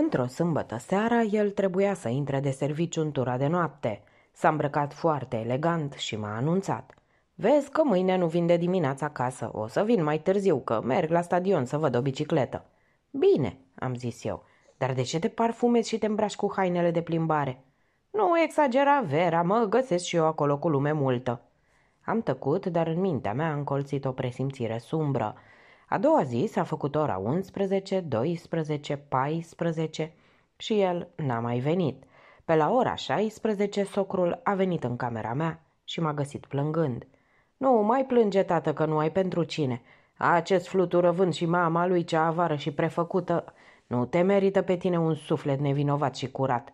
Într-o sâmbătă seara, el trebuia să intre de serviciu în tura de noapte. S-a îmbrăcat foarte elegant și m-a anunțat. Vezi că mâine nu vin de dimineața acasă, o să vin mai târziu, că merg la stadion să văd o bicicletă. Bine, am zis eu, dar de ce te parfumezi și te îmbraci cu hainele de plimbare? Nu exagera, Vera, mă găsesc și eu acolo cu lume multă. Am tăcut, dar în mintea mea a încolțit o presimțire sumbră – a doua zi s-a făcut ora 11, 12, 14 și el n-a mai venit. Pe la ora 16, socrul a venit în camera mea și m-a găsit plângând. Nu, mai plânge, tată, că nu ai pentru cine. Acest fluturăvânt și mama lui cea avară și prefăcută nu te merită pe tine un suflet nevinovat și curat.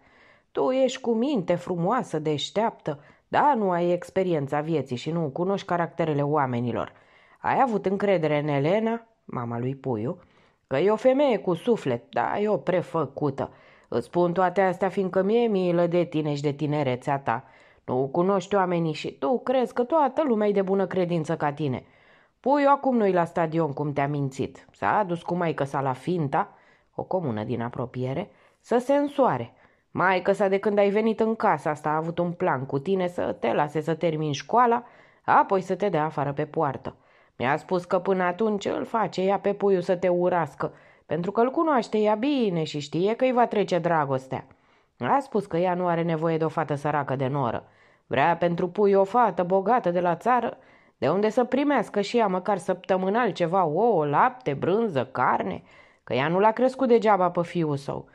Tu ești cu minte frumoasă, deșteaptă, da, nu ai experiența vieții și nu cunoști caracterele oamenilor. Ai avut încredere în Elena, mama lui Puiu, că e o femeie cu suflet, dar e o prefăcută. Îți spun toate astea fiindcă mie milă de tine și de tinerețea ta. Nu cunoști oamenii și tu crezi că toată lumea e de bună credință ca tine. Puiu acum nu-i la stadion cum te-a mințit. S-a adus cu maică sa la Finta, o comună din apropiere, să se însoare. Maică sa de când ai venit în casa asta a avut un plan cu tine să te lase să termini școala, apoi să te dea afară pe poartă. Mi-a spus că până atunci îl face ea pe puiu să te urască, pentru că îl cunoaște ea bine și știe că îi va trece dragostea. A spus că ea nu are nevoie de o fată săracă de noră. Vrea pentru pui o fată bogată de la țară, de unde să primească și ea măcar săptămânal ceva ouă, lapte, brânză, carne, că ea nu l-a crescut degeaba pe fiul său.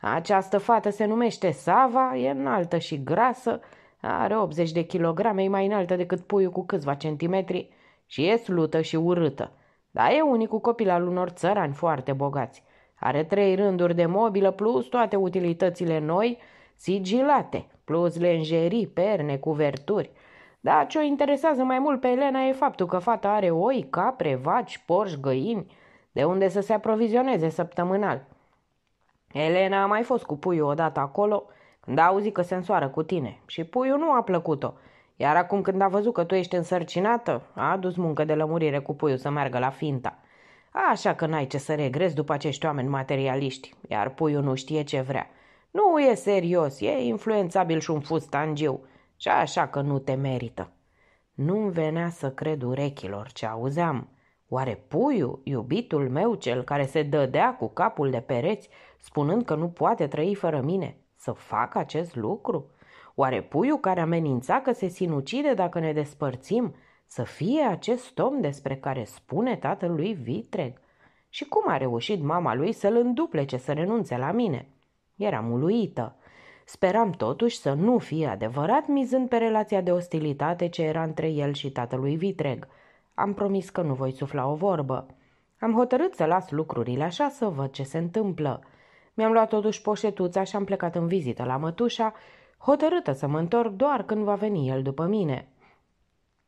Această fată se numește Sava, e înaltă și grasă, are 80 de kilograme, e mai înaltă decât puiul cu câțiva centimetri, și e slută și urâtă, dar e unicul copil al unor țărani foarte bogați. Are trei rânduri de mobilă plus toate utilitățile noi sigilate, plus lenjerii, perne, cuverturi. Dar ce o interesează mai mult pe Elena e faptul că fata are oi, capre, vaci, porși, găini, de unde să se aprovizioneze săptămânal. Elena a mai fost cu puiul odată acolo când a auzit că se însoară cu tine și puiul nu a plăcut-o iar acum când a văzut că tu ești însărcinată, a adus muncă de lămurire cu puiul să meargă la finta. Așa că n-ai ce să regrezi după acești oameni materialiști, iar puiul nu știe ce vrea. Nu e serios, e influențabil și un fust angiu, și așa că nu te merită. Nu-mi venea să cred urechilor ce auzeam. Oare puiul, iubitul meu, cel care se dădea cu capul de pereți, spunând că nu poate trăi fără mine, să facă acest lucru? Oare puiul care amenința că se sinucide dacă ne despărțim să fie acest om despre care spune tatăl lui vitreg? Și cum a reușit mama lui să-l înduplece să renunțe la mine? Eram uluită. Speram totuși să nu fie adevărat, mizând pe relația de ostilitate ce era între el și tatălui vitreg. Am promis că nu voi sufla o vorbă. Am hotărât să las lucrurile așa să văd ce se întâmplă. Mi-am luat totuși poșetuța și am plecat în vizită la mătușa hotărâtă să mă întorc doar când va veni el după mine.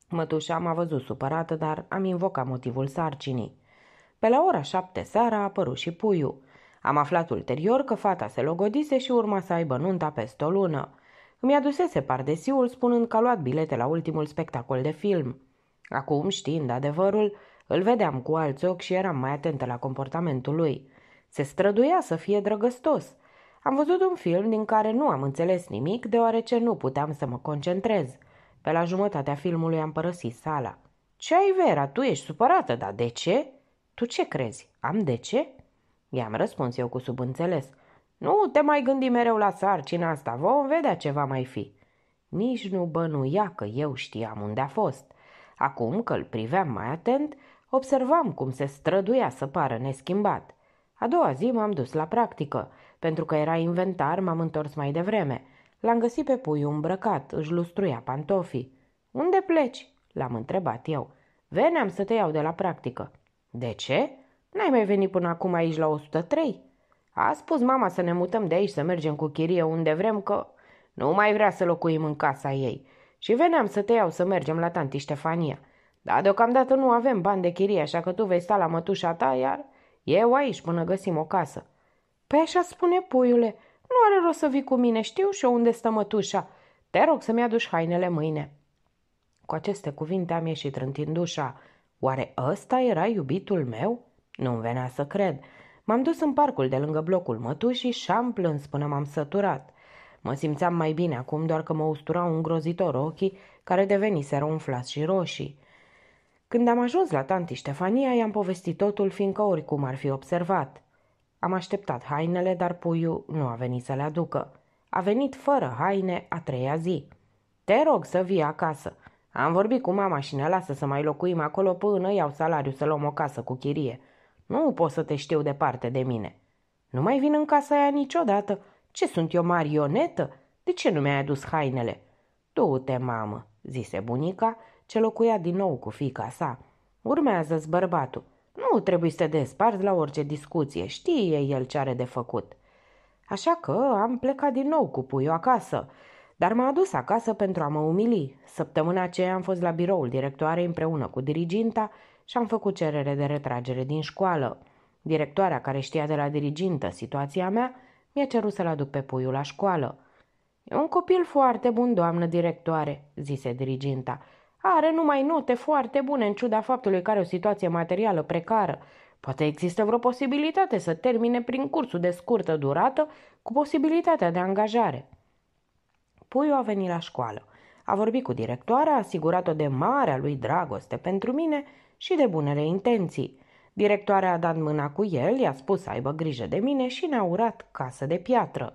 Mătușa m-a văzut supărată, dar am invocat motivul sarcinii. Pe la ora șapte seara a apărut și puiul. Am aflat ulterior că fata se logodise și urma să aibă nunta peste o lună. Îmi adusese pardesiul spunând că a luat bilete la ultimul spectacol de film. Acum, știind adevărul, îl vedeam cu alți ochi și eram mai atentă la comportamentul lui. Se străduia să fie drăgăstos – am văzut un film din care nu am înțeles nimic, deoarece nu puteam să mă concentrez. Pe la jumătatea filmului am părăsit sala. Ce ai, Vera? Tu ești supărată, dar de ce? Tu ce crezi? Am de ce? I-am răspuns eu cu subînțeles. Nu te mai gândi mereu la sarcina asta, vom vedea ce va mai fi. Nici nu bănuia că eu știam unde a fost. Acum că îl priveam mai atent, observam cum se străduia să pară neschimbat. A doua zi m-am dus la practică. Pentru că era inventar, m-am întors mai devreme. L-am găsit pe pui îmbrăcat, își lustruia pantofii. Unde pleci?" l-am întrebat eu. Veneam să te iau de la practică. De ce? N-ai mai venit până acum aici la 103? A spus mama să ne mutăm de aici, să mergem cu chirie unde vrem, că nu mai vrea să locuim în casa ei. Și veneam să te iau să mergem la tanti Ștefania. Dar deocamdată nu avem bani de chirie, așa că tu vei sta la mătușa ta, iar eu aici până găsim o casă. Păi așa spune, puiule, nu are rost să vii cu mine, știu și unde stă mătușa. Te rog să-mi aduci hainele mâine. Cu aceste cuvinte am ieșit rântind ușa. Oare ăsta era iubitul meu? Nu-mi venea să cred. M-am dus în parcul de lângă blocul mătușii și am plâns până m-am săturat. Mă simțeam mai bine acum, doar că mă usturau îngrozitor ochii, care deveniseră umflați și roșii. Când am ajuns la tanti Ștefania, i-am povestit totul, fiindcă oricum ar fi observat. Am așteptat hainele, dar puiul nu a venit să le aducă. A venit fără haine a treia zi. Te rog să vii acasă. Am vorbit cu mama și ne lasă să mai locuim acolo până iau salariu să luăm o casă cu chirie. Nu pot să te știu departe de mine. Nu mai vin în casa aia niciodată. Ce sunt eu, marionetă? De ce nu mi-ai adus hainele? Du-te, mamă, zise bunica, ce locuia din nou cu fica sa. Urmează-ți bărbatul. Nu trebuie să te desparți la orice discuție, știe el ce are de făcut. Așa că am plecat din nou cu puiul acasă, dar m-a adus acasă pentru a mă umili. Săptămâna aceea am fost la biroul directoarei împreună cu diriginta și am făcut cerere de retragere din școală. Directoarea care știa de la dirigintă situația mea mi-a cerut să-l aduc pe puiul la școală. E un copil foarte bun, doamnă directoare, zise diriginta. Are numai note foarte bune în ciuda faptului că are o situație materială precară. Poate există vreo posibilitate să termine prin cursul de scurtă durată cu posibilitatea de angajare. Puiu a venit la școală. A vorbit cu directoarea, a asigurat-o de marea lui dragoste pentru mine și de bunele intenții. Directoarea a dat mâna cu el, i-a spus să aibă grijă de mine și ne-a urat casă de piatră.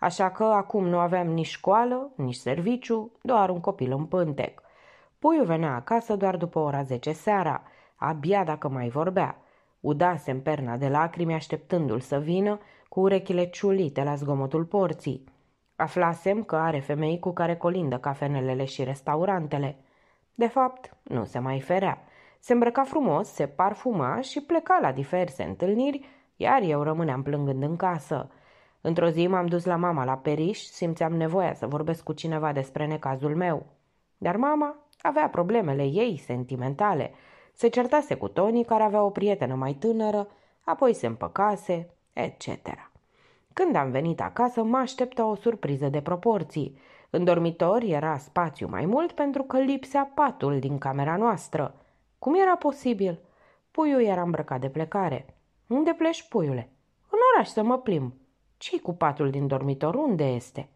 Așa că acum nu aveam nici școală, nici serviciu, doar un copil în pântec. Puiul venea acasă doar după ora 10 seara, abia dacă mai vorbea. Udase în perna de lacrimi așteptându-l să vină, cu urechile ciulite la zgomotul porții. Aflasem că are femei cu care colindă cafenelele și restaurantele. De fapt, nu se mai ferea. Se îmbrăca frumos, se parfuma și pleca la diverse întâlniri, iar eu rămâneam plângând în casă. Într-o zi m-am dus la mama la Periș, simțeam nevoia să vorbesc cu cineva despre necazul meu. Dar mama avea problemele ei sentimentale. Se certase cu Tony, care avea o prietenă mai tânără, apoi se împăcase, etc. Când am venit acasă, mă așteptă o surpriză de proporții. În dormitor era spațiu mai mult pentru că lipsea patul din camera noastră. Cum era posibil? Puiul era îmbrăcat de plecare. Unde pleci, puiule? În oraș să mă plimb. ce cu patul din dormitor? Unde este?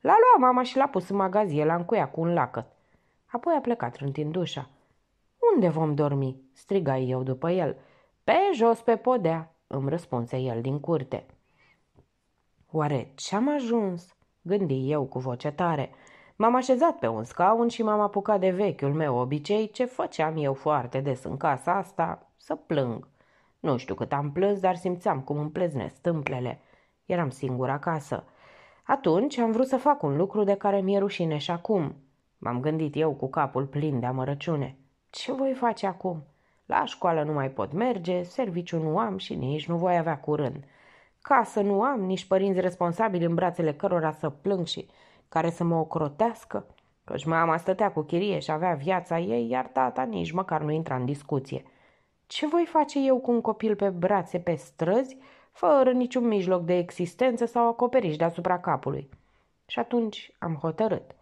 L-a luat mama și l-a pus în magazie la încuia cu un lacăt. Apoi a plecat rântind dușa. Unde vom dormi?" striga eu după el. Pe jos, pe podea," îmi răspunse el din curte. Oare ce-am ajuns?" gândi eu cu voce tare. M-am așezat pe un scaun și m-am apucat de vechiul meu obicei, ce făceam eu foarte des în casa asta, să plâng. Nu știu cât am plâns, dar simțeam cum îmi pleznesc stâmplele. Eram singur acasă. Atunci am vrut să fac un lucru de care mi-e rușine și acum. M-am gândit eu cu capul plin de amărăciune. Ce voi face acum? La școală nu mai pot merge, serviciu nu am și nici nu voi avea curând. Casă nu am, nici părinți responsabili în brațele cărora să plâng și care să mă ocrotească. Căci mama stătea cu chirie și avea viața ei, iar tata nici măcar nu intra în discuție. Ce voi face eu cu un copil pe brațe pe străzi, fără niciun mijloc de existență sau acoperiș deasupra capului? Și atunci am hotărât –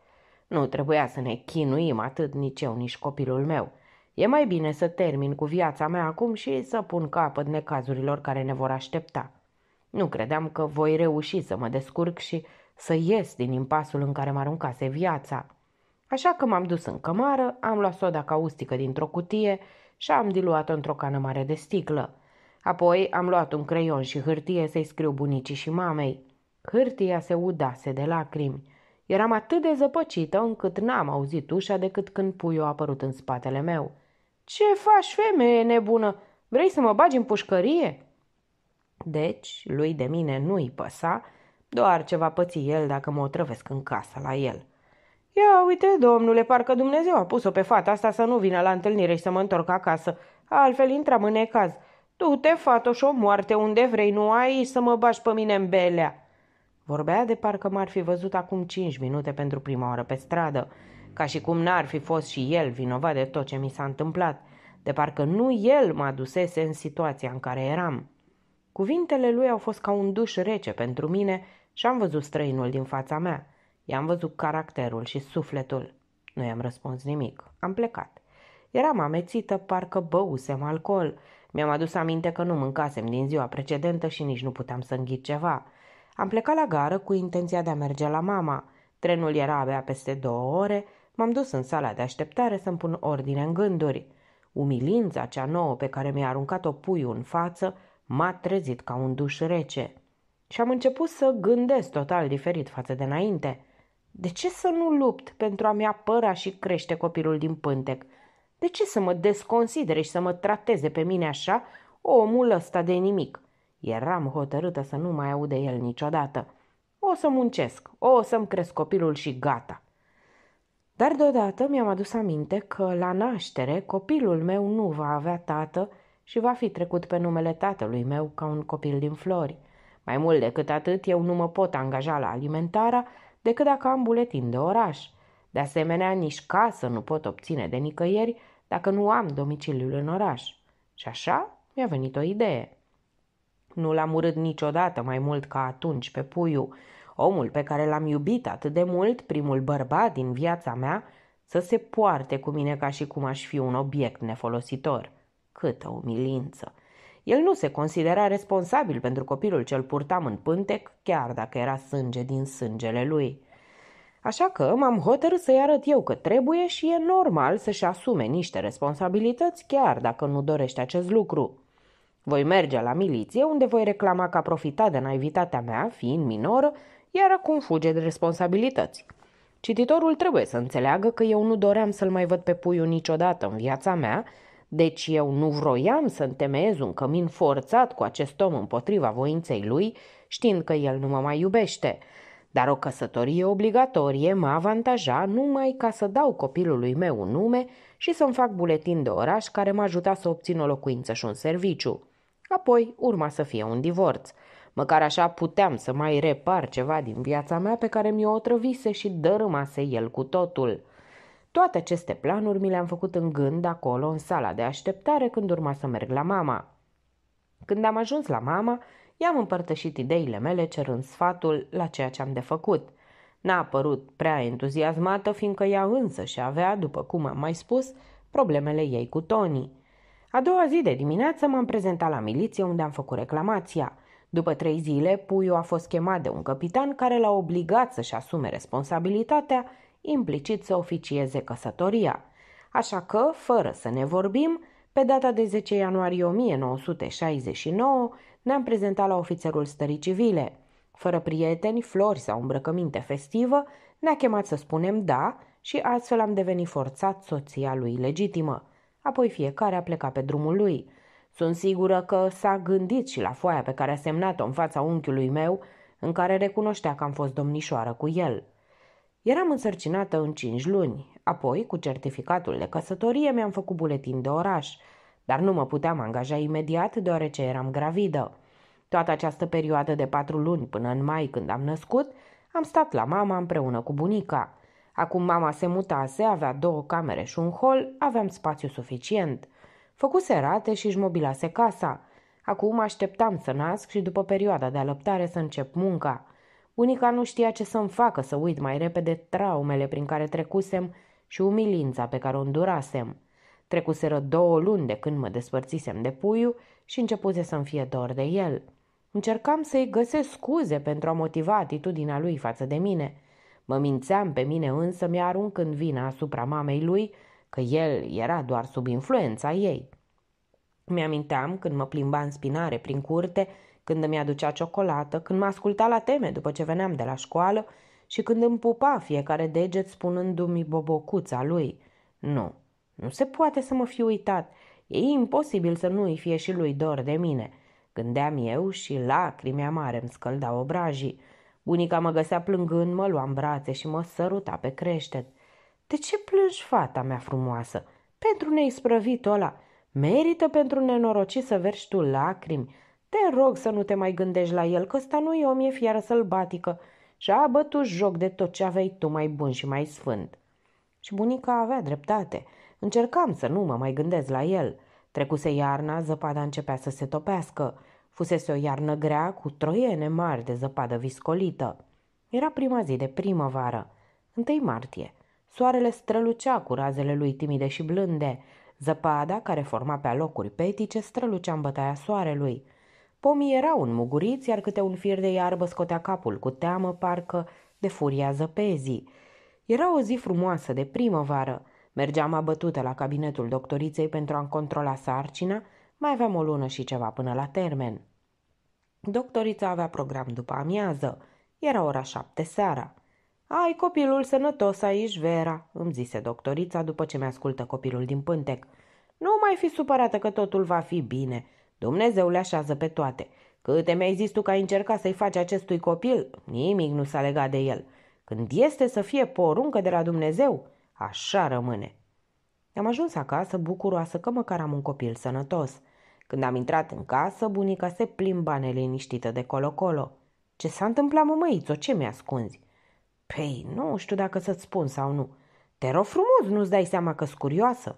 nu trebuia să ne chinuim atât nici eu, nici copilul meu. E mai bine să termin cu viața mea acum și să pun capăt necazurilor care ne vor aștepta. Nu credeam că voi reuși să mă descurc și să ies din impasul în care mă aruncase viața. Așa că m-am dus în cămară, am luat soda caustică dintr-o cutie și am diluat-o într-o cană mare de sticlă. Apoi am luat un creion și hârtie să-i scriu bunicii și mamei. Hârtia se udase de lacrimi. Eram atât de zăpăcită încât n-am auzit ușa decât când puiul a apărut în spatele meu. Ce faci, femeie nebună? Vrei să mă bagi în pușcărie?" Deci, lui de mine nu-i păsa, doar ce va păți el dacă mă otrăvesc în casă la el. Ia uite, domnule, parcă Dumnezeu a pus-o pe fata asta să nu vină la întâlnire și să mă întorc acasă, altfel intram în necaz. Tu te, o moarte unde vrei, nu ai să mă bași pe mine în belea. Vorbea de parcă m-ar fi văzut acum cinci minute pentru prima oară pe stradă, ca și cum n-ar fi fost și el vinovat de tot ce mi s-a întâmplat, de parcă nu el mă adusese în situația în care eram. Cuvintele lui au fost ca un duș rece pentru mine și am văzut străinul din fața mea. I-am văzut caracterul și sufletul. Nu i-am răspuns nimic. Am plecat. Eram amețită, parcă băusem alcool. Mi-am adus aminte că nu mâncasem din ziua precedentă și nici nu puteam să înghit ceva. Am plecat la gară cu intenția de a merge la mama. Trenul era abia peste două ore, m-am dus în sala de așteptare să-mi pun ordine în gânduri. Umilința cea nouă pe care mi-a aruncat-o puiul în față m-a trezit ca un duș rece. Și am început să gândesc total diferit față de înainte. De ce să nu lupt pentru a-mi apăra și crește copilul din pântec? De ce să mă desconsidere și să mă trateze pe mine așa omul ăsta de nimic? Eram hotărâtă să nu mai aud de el niciodată. O să muncesc, o să-mi cresc copilul și gata. Dar deodată mi-am adus aminte că la naștere copilul meu nu va avea tată și va fi trecut pe numele tatălui meu ca un copil din flori. Mai mult decât atât, eu nu mă pot angaja la alimentara decât dacă am buletin de oraș. De asemenea, nici casă nu pot obține de nicăieri dacă nu am domiciliul în oraș. Și așa mi-a venit o idee. Nu l-am urât niciodată mai mult ca atunci pe puiu. Omul pe care l-am iubit atât de mult, primul bărbat din viața mea, să se poarte cu mine ca și cum aș fi un obiect nefolositor. Câtă umilință! El nu se considera responsabil pentru copilul ce-l purtam în pântec, chiar dacă era sânge din sângele lui. Așa că m-am hotărât să-i arăt eu că trebuie și e normal să-și asume niște responsabilități chiar dacă nu dorește acest lucru. Voi merge la miliție, unde voi reclama că a profitat de naivitatea mea, fiind minoră, iar acum fuge de responsabilități. Cititorul trebuie să înțeleagă că eu nu doream să-l mai văd pe puiul niciodată în viața mea, deci eu nu vroiam să întemeiez un cămin forțat cu acest om împotriva voinței lui, știind că el nu mă mai iubește. Dar o căsătorie obligatorie mă avantaja numai ca să dau copilului meu un nume și să-mi fac buletin de oraș care mă ajuta să obțin o locuință și un serviciu. Apoi urma să fie un divorț. Măcar așa puteam să mai repar ceva din viața mea pe care mi-o otrăvise și dărâmase el cu totul. Toate aceste planuri mi le-am făcut în gând acolo, în sala de așteptare, când urma să merg la mama. Când am ajuns la mama, i-am împărtășit ideile mele cerând sfatul la ceea ce am de făcut. N-a apărut prea entuziasmată, fiindcă ea însă și avea, după cum am mai spus, problemele ei cu Tony – a doua zi de dimineață m-am prezentat la miliție unde am făcut reclamația. După trei zile, Puiu a fost chemat de un capitan care l-a obligat să-și asume responsabilitatea, implicit să oficieze căsătoria. Așa că, fără să ne vorbim, pe data de 10 ianuarie 1969 ne-am prezentat la ofițerul stării civile. Fără prieteni, flori sau îmbrăcăminte festivă, ne-a chemat să spunem da și astfel am devenit forțat soția lui legitimă apoi fiecare a plecat pe drumul lui. Sunt sigură că s-a gândit și la foaia pe care a semnat-o în fața unchiului meu, în care recunoștea că am fost domnișoară cu el. Eram însărcinată în cinci luni, apoi, cu certificatul de căsătorie, mi-am făcut buletin de oraș, dar nu mă puteam angaja imediat deoarece eram gravidă. Toată această perioadă de patru luni până în mai când am născut, am stat la mama împreună cu bunica – Acum mama se mutase, avea două camere și un hol, aveam spațiu suficient. Făcuse rate și își mobilase casa. Acum așteptam să nasc și după perioada de alăptare să încep munca. Unica nu știa ce să-mi facă să uit mai repede traumele prin care trecusem și umilința pe care o îndurasem. Trecuseră două luni de când mă despărțisem de puiu și începuse să-mi fie dor de el. Încercam să-i găsesc scuze pentru a motiva atitudinea lui față de mine, Mă mințeam pe mine însă mi aruncând vina asupra mamei lui că el era doar sub influența ei. Mi-aminteam când mă plimba în spinare prin curte, când îmi aducea ciocolată, când mă asculta la teme după ce veneam de la școală și când îmi pupa fiecare deget spunându-mi bobocuța lui. Nu, nu se poate să mă fi uitat. E imposibil să nu-i fie și lui dor de mine. Gândeam eu și lacrimi amare îmi scăldau obrajii. Bunica mă găsea plângând, mă lua în brațe și mă săruta pe creștet. De ce plângi, fata mea frumoasă? Pentru neisprăvit ăla. Merită pentru nenorocit să vergi tu lacrimi. Te rog să nu te mai gândești la el, că ăsta nu e om, e fiară sălbatică și a bătut joc de tot ce aveai tu mai bun și mai sfânt. Și bunica avea dreptate. Încercam să nu mă mai gândesc la el. Trecuse iarna, zăpada începea să se topească. Fusese o iarnă grea cu troiene mari de zăpadă viscolită. Era prima zi de primăvară, 1 martie. Soarele strălucea cu razele lui timide și blânde. Zăpada, care forma pe alocuri petice, strălucea în bătaia soarelui. Pomii erau înmuguriți, iar câte un fir de iarbă scotea capul cu teamă, parcă, de furia zăpezii. Era o zi frumoasă de primăvară. Mergeam abătută la cabinetul doctoriței pentru a-mi controla sarcina mai aveam o lună și ceva până la termen. Doctorița avea program după amiază. Era ora șapte seara. Ai copilul sănătos aici, Vera, îmi zise doctorița după ce mi-ascultă copilul din pântec. Nu mai fi supărată că totul va fi bine. Dumnezeu le așează pe toate. Câte mi-ai zis tu că ai încercat să-i faci acestui copil? Nimic nu s-a legat de el. Când este să fie poruncă de la Dumnezeu, așa rămâne. Am ajuns acasă bucuroasă că măcar am un copil sănătos – când am intrat în casă, bunica se plimba neliniștită de colo-colo. Ce s-a întâmplat, mămăițo? Ce mi-ascunzi?" Păi, nu știu dacă să-ți spun sau nu. Te rog frumos, nu-ți dai seama că-s curioasă?"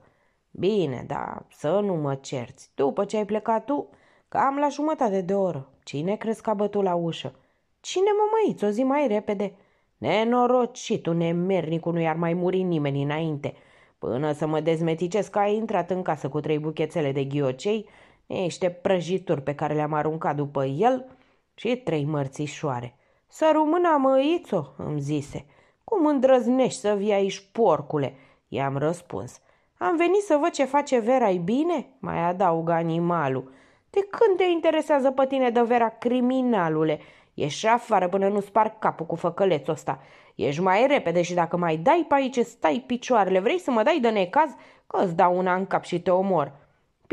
Bine, da, să nu mă cerți. După ce ai plecat tu, cam la jumătate de oră. Cine crezi că a bătut la ușă?" Cine mă măiți, o zi mai repede?" Nenorocitul nemernicul nu i-ar mai muri nimeni înainte. Până să mă dezmeticesc că ai intrat în casă cu trei buchețele de ghiocei niște prăjituri pe care le-am aruncat după el și trei mărțișoare. Să rumâna măițo, îmi zise. Cum îndrăznești să vii aici, porcule? I-am răspuns. Am venit să văd ce face vera ai bine? Mai adaug animalul. De când te interesează pe tine de Vera, criminalule? Ești afară până nu spar capul cu făcălețul ăsta. Ești mai repede și dacă mai dai pe aici, stai picioarele. Vrei să mă dai de necaz? Că îți dau una în cap și te omor.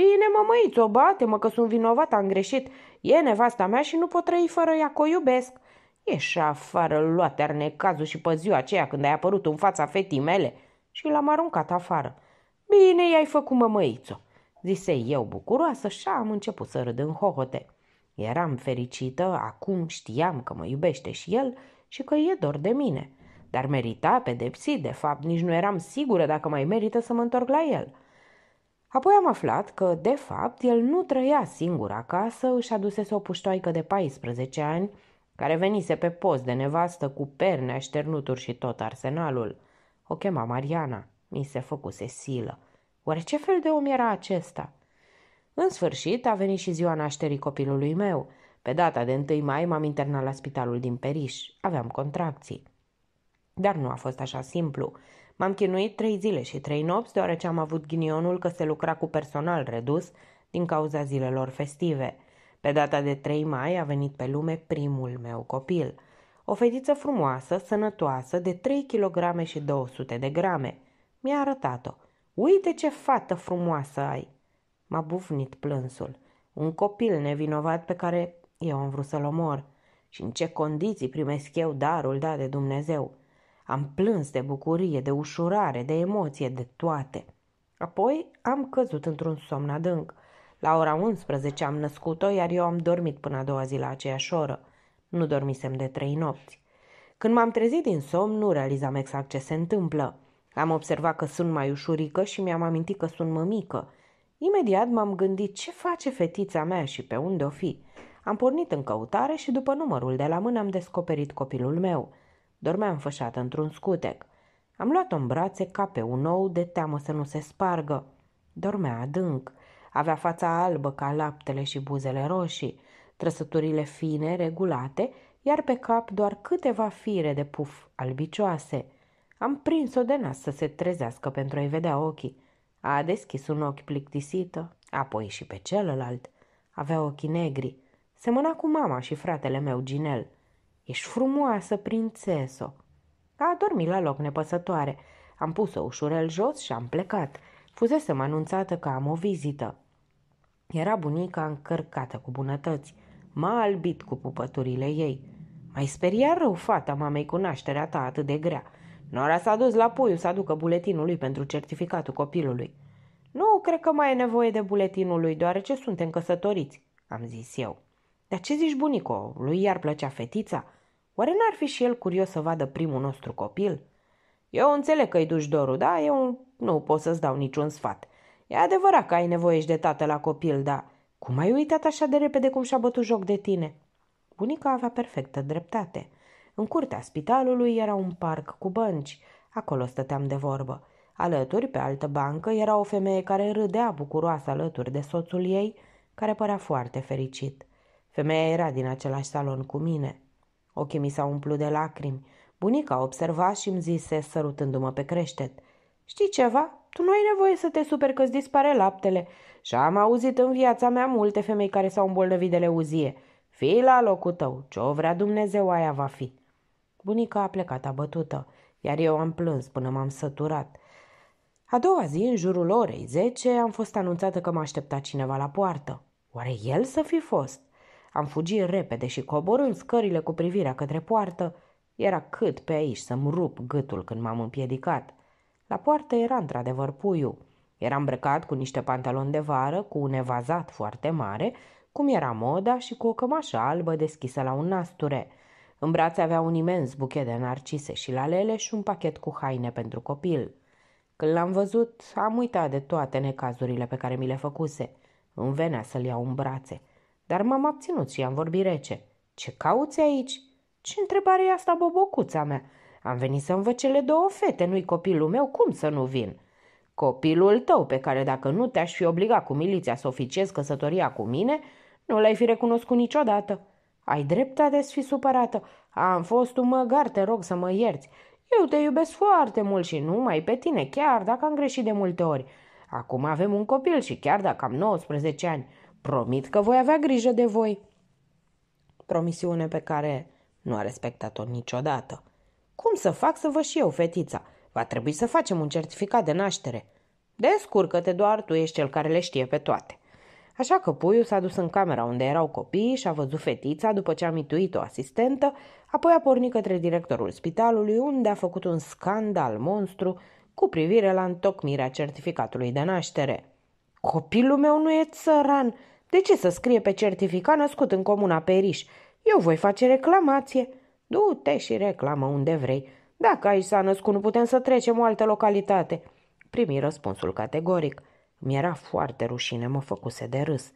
Bine, mă, o bate-mă că sunt vinovat, am greșit. E nevasta mea și nu pot trăi fără ea, că o iubesc. Ești afară, luate ar și pe ziua aceea când ai apărut în fața fetii mele. Și l-am aruncat afară. Bine, i-ai făcut, mă, măițo, zise eu bucuroasă și am început să râd în hohote. Eram fericită, acum știam că mă iubește și el și că e dor de mine. Dar merita pedepsit, de fapt, nici nu eram sigură dacă mai merită să mă întorc la el – Apoi am aflat că, de fapt, el nu trăia singur acasă, își adusese o puștoaică de 14 ani, care venise pe post de nevastă cu perne, așternuturi și tot arsenalul. O chema Mariana. Mi se făcuse silă. Oare ce fel de om era acesta? În sfârșit, a venit și ziua nașterii copilului meu. Pe data de 1 mai m-am internat la spitalul din Periș. Aveam contracții. Dar nu a fost așa simplu. M-am chinuit trei zile și trei nopți, deoarece am avut ghinionul că se lucra cu personal redus din cauza zilelor festive. Pe data de 3 mai a venit pe lume primul meu copil. O fetiță frumoasă, sănătoasă, de 3 kg și 200 de grame. Mi-a arătat-o. Uite ce fată frumoasă ai! M-a bufnit plânsul. Un copil nevinovat pe care eu am vrut să-l omor. Și în ce condiții primesc eu darul dat de Dumnezeu? Am plâns de bucurie, de ușurare, de emoție, de toate. Apoi am căzut într-un somn adânc. La ora 11 am născut-o, iar eu am dormit până a doua zi la aceeași oră. Nu dormisem de trei nopți. Când m-am trezit din somn, nu realizam exact ce se întâmplă. Am observat că sunt mai ușurică și mi-am amintit că sunt mămică. Imediat m-am gândit ce face fetița mea și pe unde o fi. Am pornit în căutare și după numărul de la mână am descoperit copilul meu – Dormea înfășată într-un scutec. Am luat-o în brațe ca pe un ou de teamă să nu se spargă. Dormea adânc. Avea fața albă ca laptele și buzele roșii, trăsăturile fine, regulate, iar pe cap doar câteva fire de puf albicioase. Am prins-o de nas să se trezească pentru a-i vedea ochii. A deschis un ochi plictisită, apoi și pe celălalt. Avea ochii negri. Semăna cu mama și fratele meu, Ginel – Ești frumoasă, prințeso!" A adormit la loc nepăsătoare. Am pus-o ușurel jos și am plecat. Fusesem anunțată că am o vizită. Era bunica încărcată cu bunătăți. M-a albit cu pupăturile ei. Mai speria rău fata mamei cu nașterea ta atât de grea. Nora s-a dus la puiu să aducă buletinul lui pentru certificatul copilului. Nu cred că mai e nevoie de buletinul lui, deoarece suntem căsătoriți, am zis eu. Dar ce zici, bunico, lui i-ar plăcea fetița? Oare n-ar fi și el curios să vadă primul nostru copil? Eu înțeleg că-i duci dorul, da? Eu nu pot să-ți dau niciun sfat. E adevărat că ai nevoie și de tată la copil, da. cum ai uitat așa de repede cum și-a bătut joc de tine? Bunica avea perfectă dreptate. În curtea spitalului era un parc cu bănci. Acolo stăteam de vorbă. Alături, pe altă bancă, era o femeie care râdea bucuroasă alături de soțul ei, care părea foarte fericit. Femeia era din același salon cu mine. Ochii mi s-au umplut de lacrimi. Bunica observa și îmi zise, sărutându-mă pe creștet, Știi ceva? Tu nu ai nevoie să te superi că-ți dispare laptele. Și am auzit în viața mea multe femei care s-au îmbolnăvit de leuzie. Fii la locul tău, ce-o vrea Dumnezeu aia va fi. Bunica a plecat abătută, iar eu am plâns până m-am săturat. A doua zi, în jurul orei 10, am fost anunțată că m-a aștepta cineva la poartă. Oare el să fi fost? Am fugit repede și coborând scările cu privirea către poartă, era cât pe aici să-mi rup gâtul când m-am împiedicat. La poartă era într-adevăr puiu. Era îmbrăcat cu niște pantaloni de vară, cu un evazat foarte mare, cum era moda și cu o cămașă albă deschisă la un nasture. În brațe avea un imens buchet de narcise și lalele și un pachet cu haine pentru copil. Când l-am văzut, am uitat de toate necazurile pe care mi le făcuse. Îmi venea să-l iau în brațe – dar m-am abținut și am vorbit rece. Ce cauți aici? Ce întrebare e asta, bobocuța mea? Am venit să învăț cele două fete, nu-i copilul meu, cum să nu vin?" Copilul tău, pe care dacă nu te-aș fi obligat cu miliția să oficiezi căsătoria cu mine, nu l-ai fi recunoscut niciodată. Ai dreptate să fii supărată. Am fost un măgar, te rog să mă ierți. Eu te iubesc foarte mult și numai pe tine, chiar dacă am greșit de multe ori. Acum avem un copil și chiar dacă am 19 ani, Promit că voi avea grijă de voi. Promisiune pe care nu a respectat-o niciodată. Cum să fac să vă și eu, fetița? Va trebui să facem un certificat de naștere. Descurcă-te doar, tu ești cel care le știe pe toate. Așa că puiul s-a dus în camera unde erau copiii și a văzut fetița după ce a mituit o asistentă, apoi a pornit către directorul spitalului unde a făcut un scandal monstru cu privire la întocmirea certificatului de naștere. Copilul meu nu e țăran, de ce să scrie pe certificat născut în comuna Periș? Eu voi face reclamație. Du-te și reclamă unde vrei. Dacă aici s-a născut, nu putem să trecem o altă localitate. Primi răspunsul categoric. Mi-era foarte rușine, mă făcuse de râs.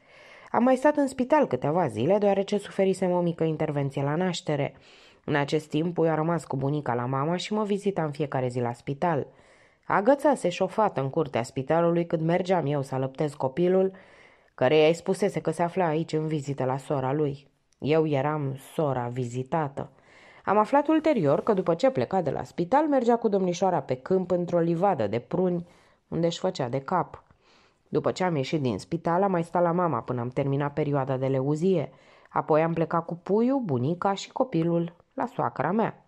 Am mai stat în spital câteva zile, deoarece suferisem o mică intervenție la naștere. În acest timp, eu a rămas cu bunica la mama și mă vizita în fiecare zi la spital. Agățase și o în curtea spitalului când mergeam eu să alăptez copilul căreia îi spusese că se afla aici în vizită la sora lui. Eu eram sora vizitată. Am aflat ulterior că după ce pleca de la spital, mergea cu domnișoara pe câmp într-o livadă de pruni, unde își făcea de cap. După ce am ieșit din spital, am mai stat la mama până am terminat perioada de leuzie. Apoi am plecat cu puiul, bunica și copilul la soacra mea.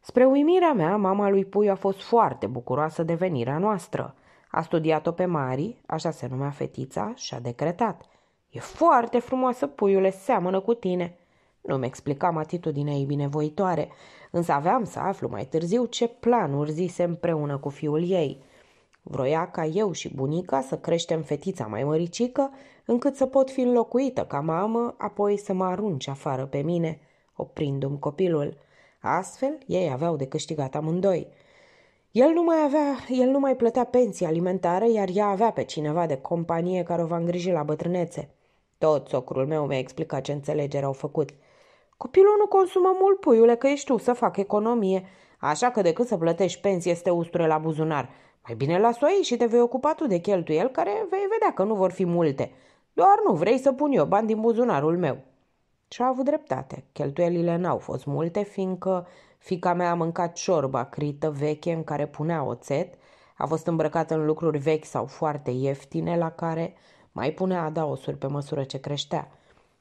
Spre uimirea mea, mama lui Puiu a fost foarte bucuroasă de venirea noastră – a studiat-o pe Mari, așa se numea fetița, și a decretat. E foarte frumoasă, puiule, seamănă cu tine. Nu-mi explicam atitudinea ei binevoitoare, însă aveam să aflu mai târziu ce planuri zise împreună cu fiul ei. Vroia ca eu și bunica să creștem fetița mai măricică, încât să pot fi înlocuită ca mamă, apoi să mă arunce afară pe mine, oprindu-mi copilul. Astfel, ei aveau de câștigat amândoi – el nu, mai avea, el nu mai plătea pensii alimentare, iar ea avea pe cineva de companie care o va îngriji la bătrânețe. Tot socrul meu mi-a explicat ce înțelegere au făcut. Copilul nu consumă mult, puiule, că ești tu să fac economie, așa că decât să plătești pensie, este usture la buzunar. Mai bine la o și te vei ocupa tu de cheltuieli, care vei vedea că nu vor fi multe. Doar nu vrei să pun eu bani din buzunarul meu. Și a avut dreptate. Cheltuielile n-au fost multe, fiindcă Fica mea a mâncat ciorba crită veche în care punea oțet, a fost îmbrăcată în lucruri vechi sau foarte ieftine la care mai punea adaosuri pe măsură ce creștea.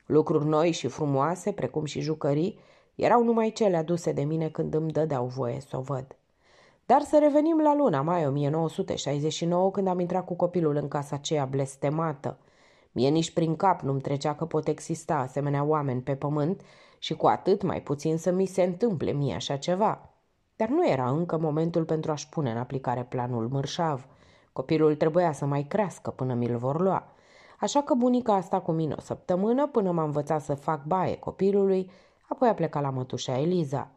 Lucruri noi și frumoase, precum și jucării, erau numai cele aduse de mine când îmi dădeau voie să o văd. Dar să revenim la luna mai 1969, când am intrat cu copilul în casa aceea blestemată. Mie nici prin cap nu-mi trecea că pot exista asemenea oameni pe pământ și cu atât mai puțin să mi se întâmple mie așa ceva. Dar nu era încă momentul pentru a-și pune în aplicare planul mărșav. Copilul trebuia să mai crească până mi-l vor lua. Așa că bunica a stat cu mine o săptămână până m-a învățat să fac baie copilului, apoi a plecat la mătușa Eliza.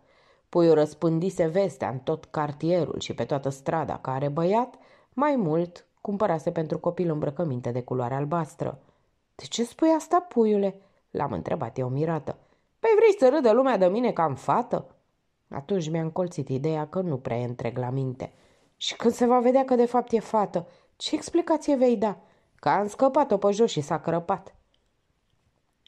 Puiul răspândise vestea în tot cartierul și pe toată strada care băiat, mai mult cumpărase pentru copil îmbrăcăminte de culoare albastră. De ce spui asta, puiule?" l-am întrebat eu mirată. Păi vrei să râdă lumea de mine ca în fată? Atunci mi-a încolțit ideea că nu prea e întreg la minte. Și când se va vedea că de fapt e fată, ce explicație vei da? Că am scăpat-o pe jos și s-a crăpat.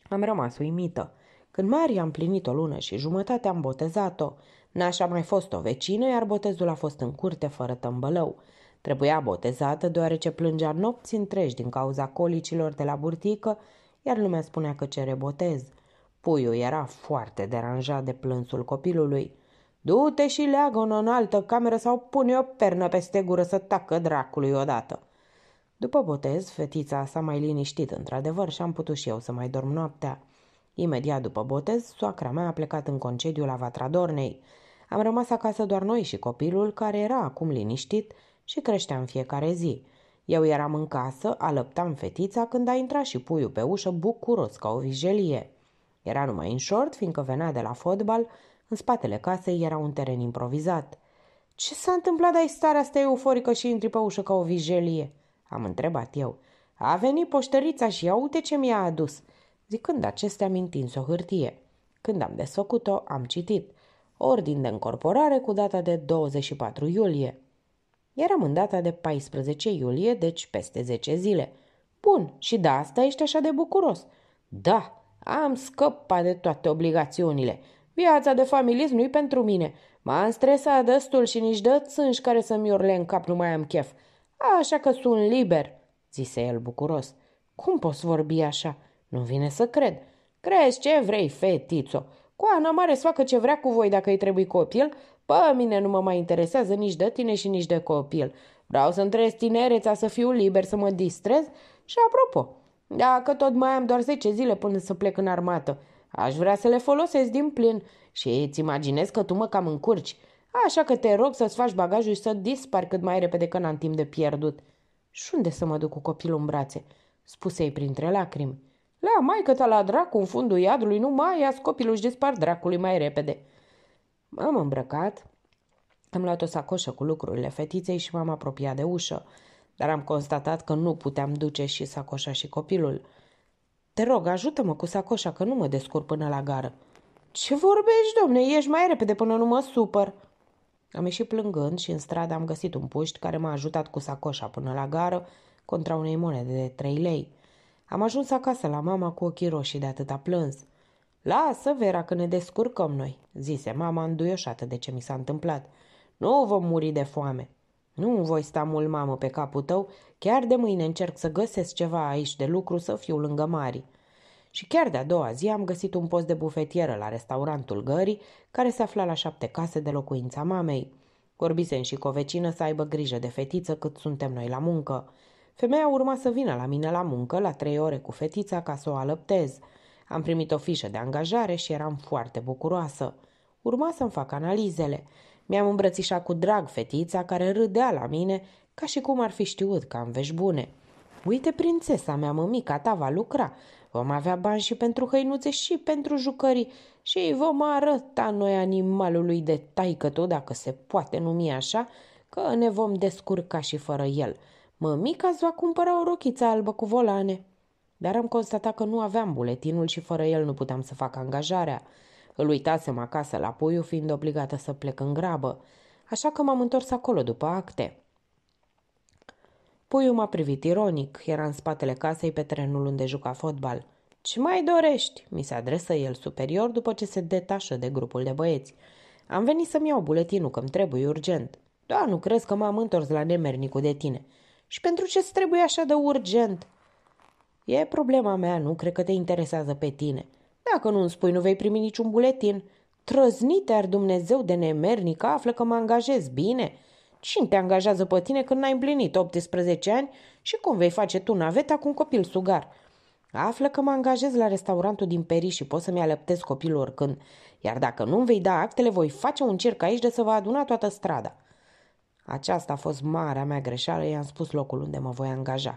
Am rămas uimită. Când Maria a împlinit o lună și jumătate am botezat-o, nașa mai fost o vecină, iar botezul a fost în curte fără tămbălău. Trebuia botezată deoarece plângea nopți întregi din cauza colicilor de la burtică, iar lumea spunea că cere botez – Puiul era foarte deranjat de plânsul copilului. Du-te și leagă -o în altă cameră sau pune o pernă peste gură să tacă dracului odată. După botez, fetița s-a mai liniștit într-adevăr și am putut și eu să mai dorm noaptea. Imediat după botez, soacra mea a plecat în concediu la Vatradornei. Am rămas acasă doar noi și copilul, care era acum liniștit și creștea în fiecare zi. Eu eram în casă, alăptam fetița când a intrat și puiul pe ușă bucuros ca o vijelie. Era numai în short, fiindcă venea de la fotbal, în spatele casei era un teren improvizat. Ce s-a întâmplat, ai starea asta euforică și intri pe ușă ca o vijelie?" am întrebat eu. A venit poștărița și ia uite ce mi-a adus." Zicând acestea, am întins o hârtie. Când am desfăcut-o, am citit. Ordin de încorporare cu data de 24 iulie. Eram în data de 14 iulie, deci peste 10 zile. Bun, și de da, asta ești așa de bucuros. Da, am scăpat de toate obligațiunile. Viața de familism nu-i pentru mine. M-am stresat destul și nici dă țânși care să-mi urle în cap nu mai am chef. Așa că sunt liber, zise el bucuros. Cum poți vorbi așa? Nu vine să cred. Crezi ce vrei, fetițo. Cu Ana Mare să facă ce vrea cu voi dacă îi trebuie copil, Pă, mine nu mă mai interesează nici de tine și nici de copil. Vreau să-mi trăiesc tinerețea, să fiu liber, să mă distrez și apropo, dacă tot mai am doar 10 zile până să plec în armată, aș vrea să le folosesc din plin și îți imaginez că tu mă cam încurci. Așa că te rog să-ți faci bagajul și să dispari cât mai repede că n-am timp de pierdut. Și unde să mă duc cu copilul în brațe? spuse ei printre lacrimi. La maică ta la dracu în fundul iadului, nu mai ia copilul și dispar dracului mai repede. M-am îmbrăcat, am luat o sacoșă cu lucrurile fetiței și m-am apropiat de ușă dar am constatat că nu puteam duce și sacoșa și copilul. Te rog, ajută-mă cu sacoșa, că nu mă descurc până la gară. Ce vorbești, domne? Ieși mai repede până nu mă supăr. Am ieșit plângând și în stradă am găsit un puști care m-a ajutat cu sacoșa până la gară contra unei monede de trei lei. Am ajuns acasă la mama cu ochii roșii de atâta plâns. Lasă, Vera, că ne descurcăm noi, zise mama înduioșată de ce mi s-a întâmplat. Nu vom muri de foame. Nu îmi voi sta mult, mamă, pe capul tău, chiar de mâine încerc să găsesc ceva aici de lucru să fiu lângă Mari. Și chiar de-a doua zi am găsit un post de bufetieră la restaurantul Gării, care se afla la șapte case de locuința mamei. Vorbisem și cu o vecină să aibă grijă de fetiță cât suntem noi la muncă. Femeia urma să vină la mine la muncă la trei ore cu fetița ca să o alăptez. Am primit o fișă de angajare și eram foarte bucuroasă. Urma să-mi fac analizele. Mi-am îmbrățișat cu drag fetița care râdea la mine ca și cum ar fi știut că am vești bune. Uite, prințesa mea, mămica ta va lucra. Vom avea bani și pentru hăinuțe și pentru jucării și îi vom arăta noi animalului de taică tot, dacă se poate numi așa, că ne vom descurca și fără el. Mămica îți va cumpăra o rochiță albă cu volane. Dar am constatat că nu aveam buletinul și fără el nu puteam să fac angajarea. Îl uitasem acasă la puiu, fiind obligată să plec în grabă, așa că m-am întors acolo după acte. Puiu m-a privit ironic, era în spatele casei pe terenul unde juca fotbal. Ce mai dorești?" mi se adresă el superior după ce se detașă de grupul de băieți. Am venit să-mi iau buletinul, că-mi trebuie urgent." Da, nu crezi că m-am întors la nemernicul de tine?" Și pentru ce trebuie așa de urgent?" E problema mea, nu cred că te interesează pe tine." Dacă nu îmi spui, nu vei primi niciun buletin. Trăznite ar Dumnezeu de nemernică află că mă angajez bine. Cine te angajează pe tine când n-ai împlinit 18 ani și cum vei face tu naveta cu un copil sugar? Află că mă angajez la restaurantul din Peri și pot să-mi alăptez copilul oricând. Iar dacă nu-mi vei da actele, voi face un cerc aici de să vă aduna toată strada. Aceasta a fost marea mea greșeală, i-am spus locul unde mă voi angaja.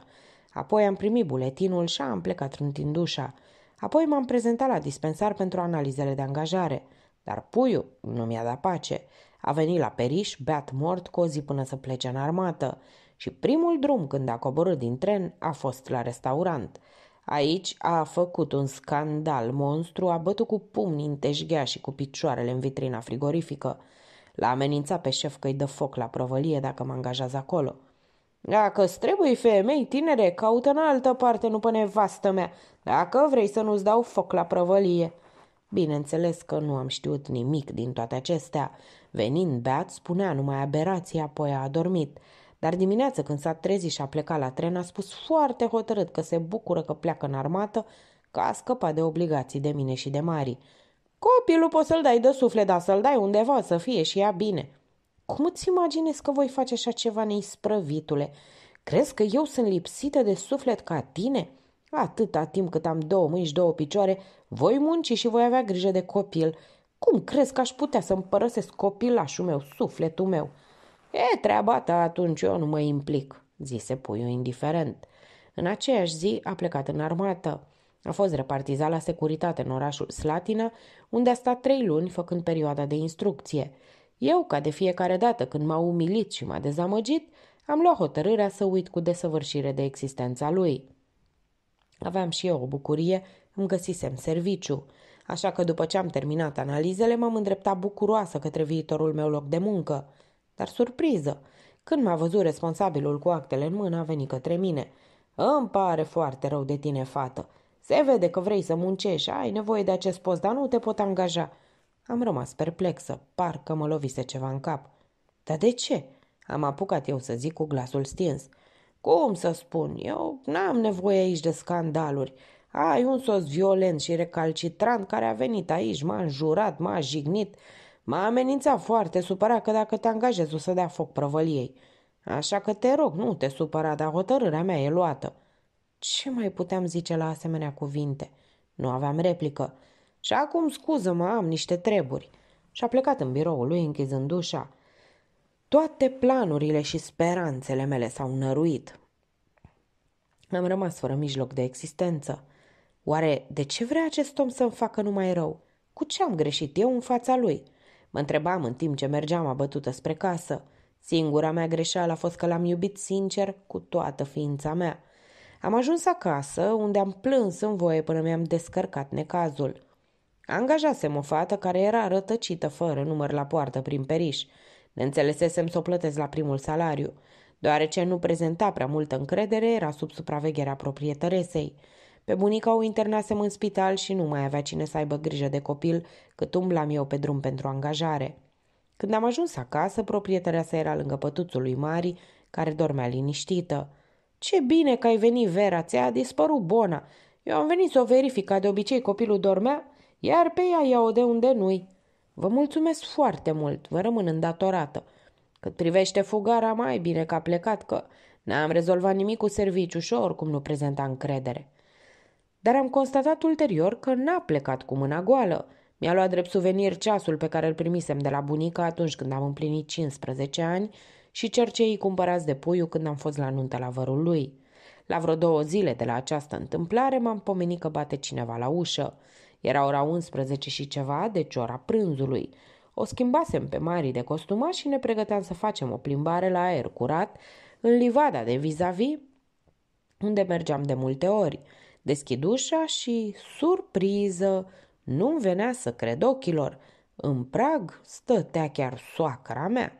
Apoi am primit buletinul și am plecat întindu ușa. Apoi m-am prezentat la dispensar pentru analizele de angajare, dar puiul nu mi-a dat pace. A venit la periș, beat mort cu o zi până să plece în armată și primul drum când a coborât din tren a fost la restaurant. Aici a făcut un scandal monstru, a bătut cu pumni în teșghea și cu picioarele în vitrina frigorifică. L-a amenințat pe șef că îi dă foc la prăvălie dacă mă angajează acolo – dacă îți trebuie femei tinere, caută în altă parte, nu pe nevastă mea, dacă vrei să nu-ți dau foc la prăvălie. Bineînțeles că nu am știut nimic din toate acestea. Venind beat, spunea numai aberații, apoi a adormit. Dar dimineață când s-a trezit și a plecat la tren, a spus foarte hotărât că se bucură că pleacă în armată, că a scăpat de obligații de mine și de Mari. Copilul poți să-l dai de suflet, dar să-l dai undeva să fie și ea bine. Cum îți imaginezi că voi face așa ceva neisprăvitule? Crezi că eu sunt lipsită de suflet ca tine? Atâta timp cât am două mâini și două picioare, voi munci și voi avea grijă de copil. Cum crezi că aș putea să-mi părăsesc copilașul meu, sufletul meu? E, treaba ta, atunci eu nu mă implic, zise puiul indiferent. În aceeași zi a plecat în armată. A fost repartizat la securitate în orașul Slatina, unde a stat trei luni făcând perioada de instrucție. Eu, ca de fiecare dată când m-a umilit și m-a dezamăgit, am luat hotărârea să uit cu desăvârșire de existența lui. Aveam și eu o bucurie, îmi găsisem serviciu. Așa că după ce am terminat analizele, m-am îndreptat bucuroasă către viitorul meu loc de muncă. Dar surpriză! Când m-a văzut responsabilul cu actele în mână, a venit către mine. Îmi pare foarte rău de tine, fată. Se vede că vrei să muncești, ai nevoie de acest post, dar nu te pot angaja. Am rămas perplexă, parcă mă lovise ceva în cap. Dar de ce? Am apucat eu să zic cu glasul stins. Cum să spun? Eu n-am nevoie aici de scandaluri. Ai un sos violent și recalcitrant care a venit aici, m-a înjurat, m-a jignit, m-a amenințat foarte supărat că dacă te angajezi o să dea foc prăvăliei. Așa că te rog, nu te supăra, dar hotărârea mea e luată. Ce mai puteam zice la asemenea cuvinte? Nu aveam replică. Și acum, scuză-mă, am niște treburi. Și a plecat în biroul lui închizând ușa. Toate planurile și speranțele mele s-au năruit. Am rămas fără mijloc de existență. Oare de ce vrea acest om să-mi facă numai rău? Cu ce am greșit eu în fața lui? Mă întrebam în timp ce mergeam abătută spre casă. Singura mea greșeală a fost că l-am iubit sincer cu toată ființa mea. Am ajuns acasă, unde am plâns în voie până mi-am descărcat necazul. Angajasem o fată care era rătăcită fără număr la poartă prin periș. Ne înțelesesem să o plătesc la primul salariu. Deoarece nu prezenta prea multă încredere, era sub supravegherea proprietăresei. Pe bunica o internasem în spital și nu mai avea cine să aibă grijă de copil, cât umblam eu pe drum pentru angajare. Când am ajuns acasă, proprietarea sa era lângă pătuțul lui Mari, care dormea liniștită. Ce bine că ai venit, Vera, ți-a dispărut bona. Eu am venit să o verific, ca de obicei copilul dormea, iar pe ea iau de unde nu-i. Vă mulțumesc foarte mult, vă rămân îndatorată. Cât privește fugara, mai bine că a plecat, că n-am rezolvat nimic cu serviciu și oricum nu prezenta încredere. Dar am constatat ulterior că n-a plecat cu mâna goală. Mi-a luat drept suvenir ceasul pe care îl primisem de la bunica atunci când am împlinit 15 ani și cerceii cumpărați de puiu când am fost la nuntă la vărul lui. La vreo două zile de la această întâmplare m-am pomenit că bate cineva la ușă. Era ora 11 și ceva, deci ora prânzului. O schimbasem pe mari de costuma și ne pregăteam să facem o plimbare la aer curat în livada de vis-a-vis, unde mergeam de multe ori. Deschid ușa și, surpriză, nu-mi venea să cred ochilor. În prag stătea chiar soacra mea.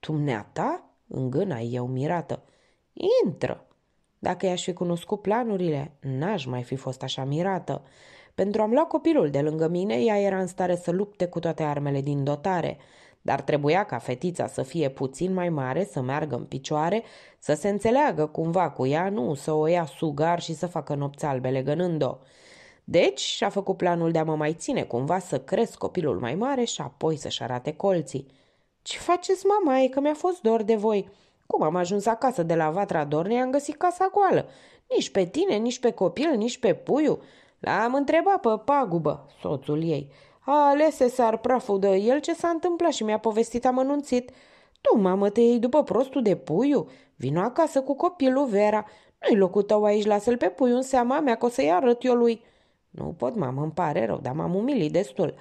Dumneata? Îngâna eu mirată. Intră! Dacă i-aș fi cunoscut planurile, n-aș mai fi fost așa mirată. Pentru a-mi lua copilul de lângă mine, ea era în stare să lupte cu toate armele din dotare, dar trebuia ca fetița să fie puțin mai mare, să meargă în picioare, să se înțeleagă cumva cu ea, nu să o ia sugar și să facă nopți albe legănând-o. Deci a făcut planul de a mă mai ține cumva să cresc copilul mai mare și apoi să-și arate colții. Ce faceți, mama, e că mi-a fost dor de voi. Cum am ajuns acasă de la vatra Dornei, am găsit casa goală. Nici pe tine, nici pe copil, nici pe puiu. L-am întrebat pe pagubă, soțul ei. A ales s-ar praful de el ce s-a întâmplat și mi-a povestit amănunțit. Tu, mamă, te iei după prostul de puiu? Vino acasă cu copilul Vera. Nu-i locul tău aici, lasă-l pe puiu în seama mea că o să-i arăt eu lui. Nu pot, mamă, îmi pare rău, dar m-am umilit destul.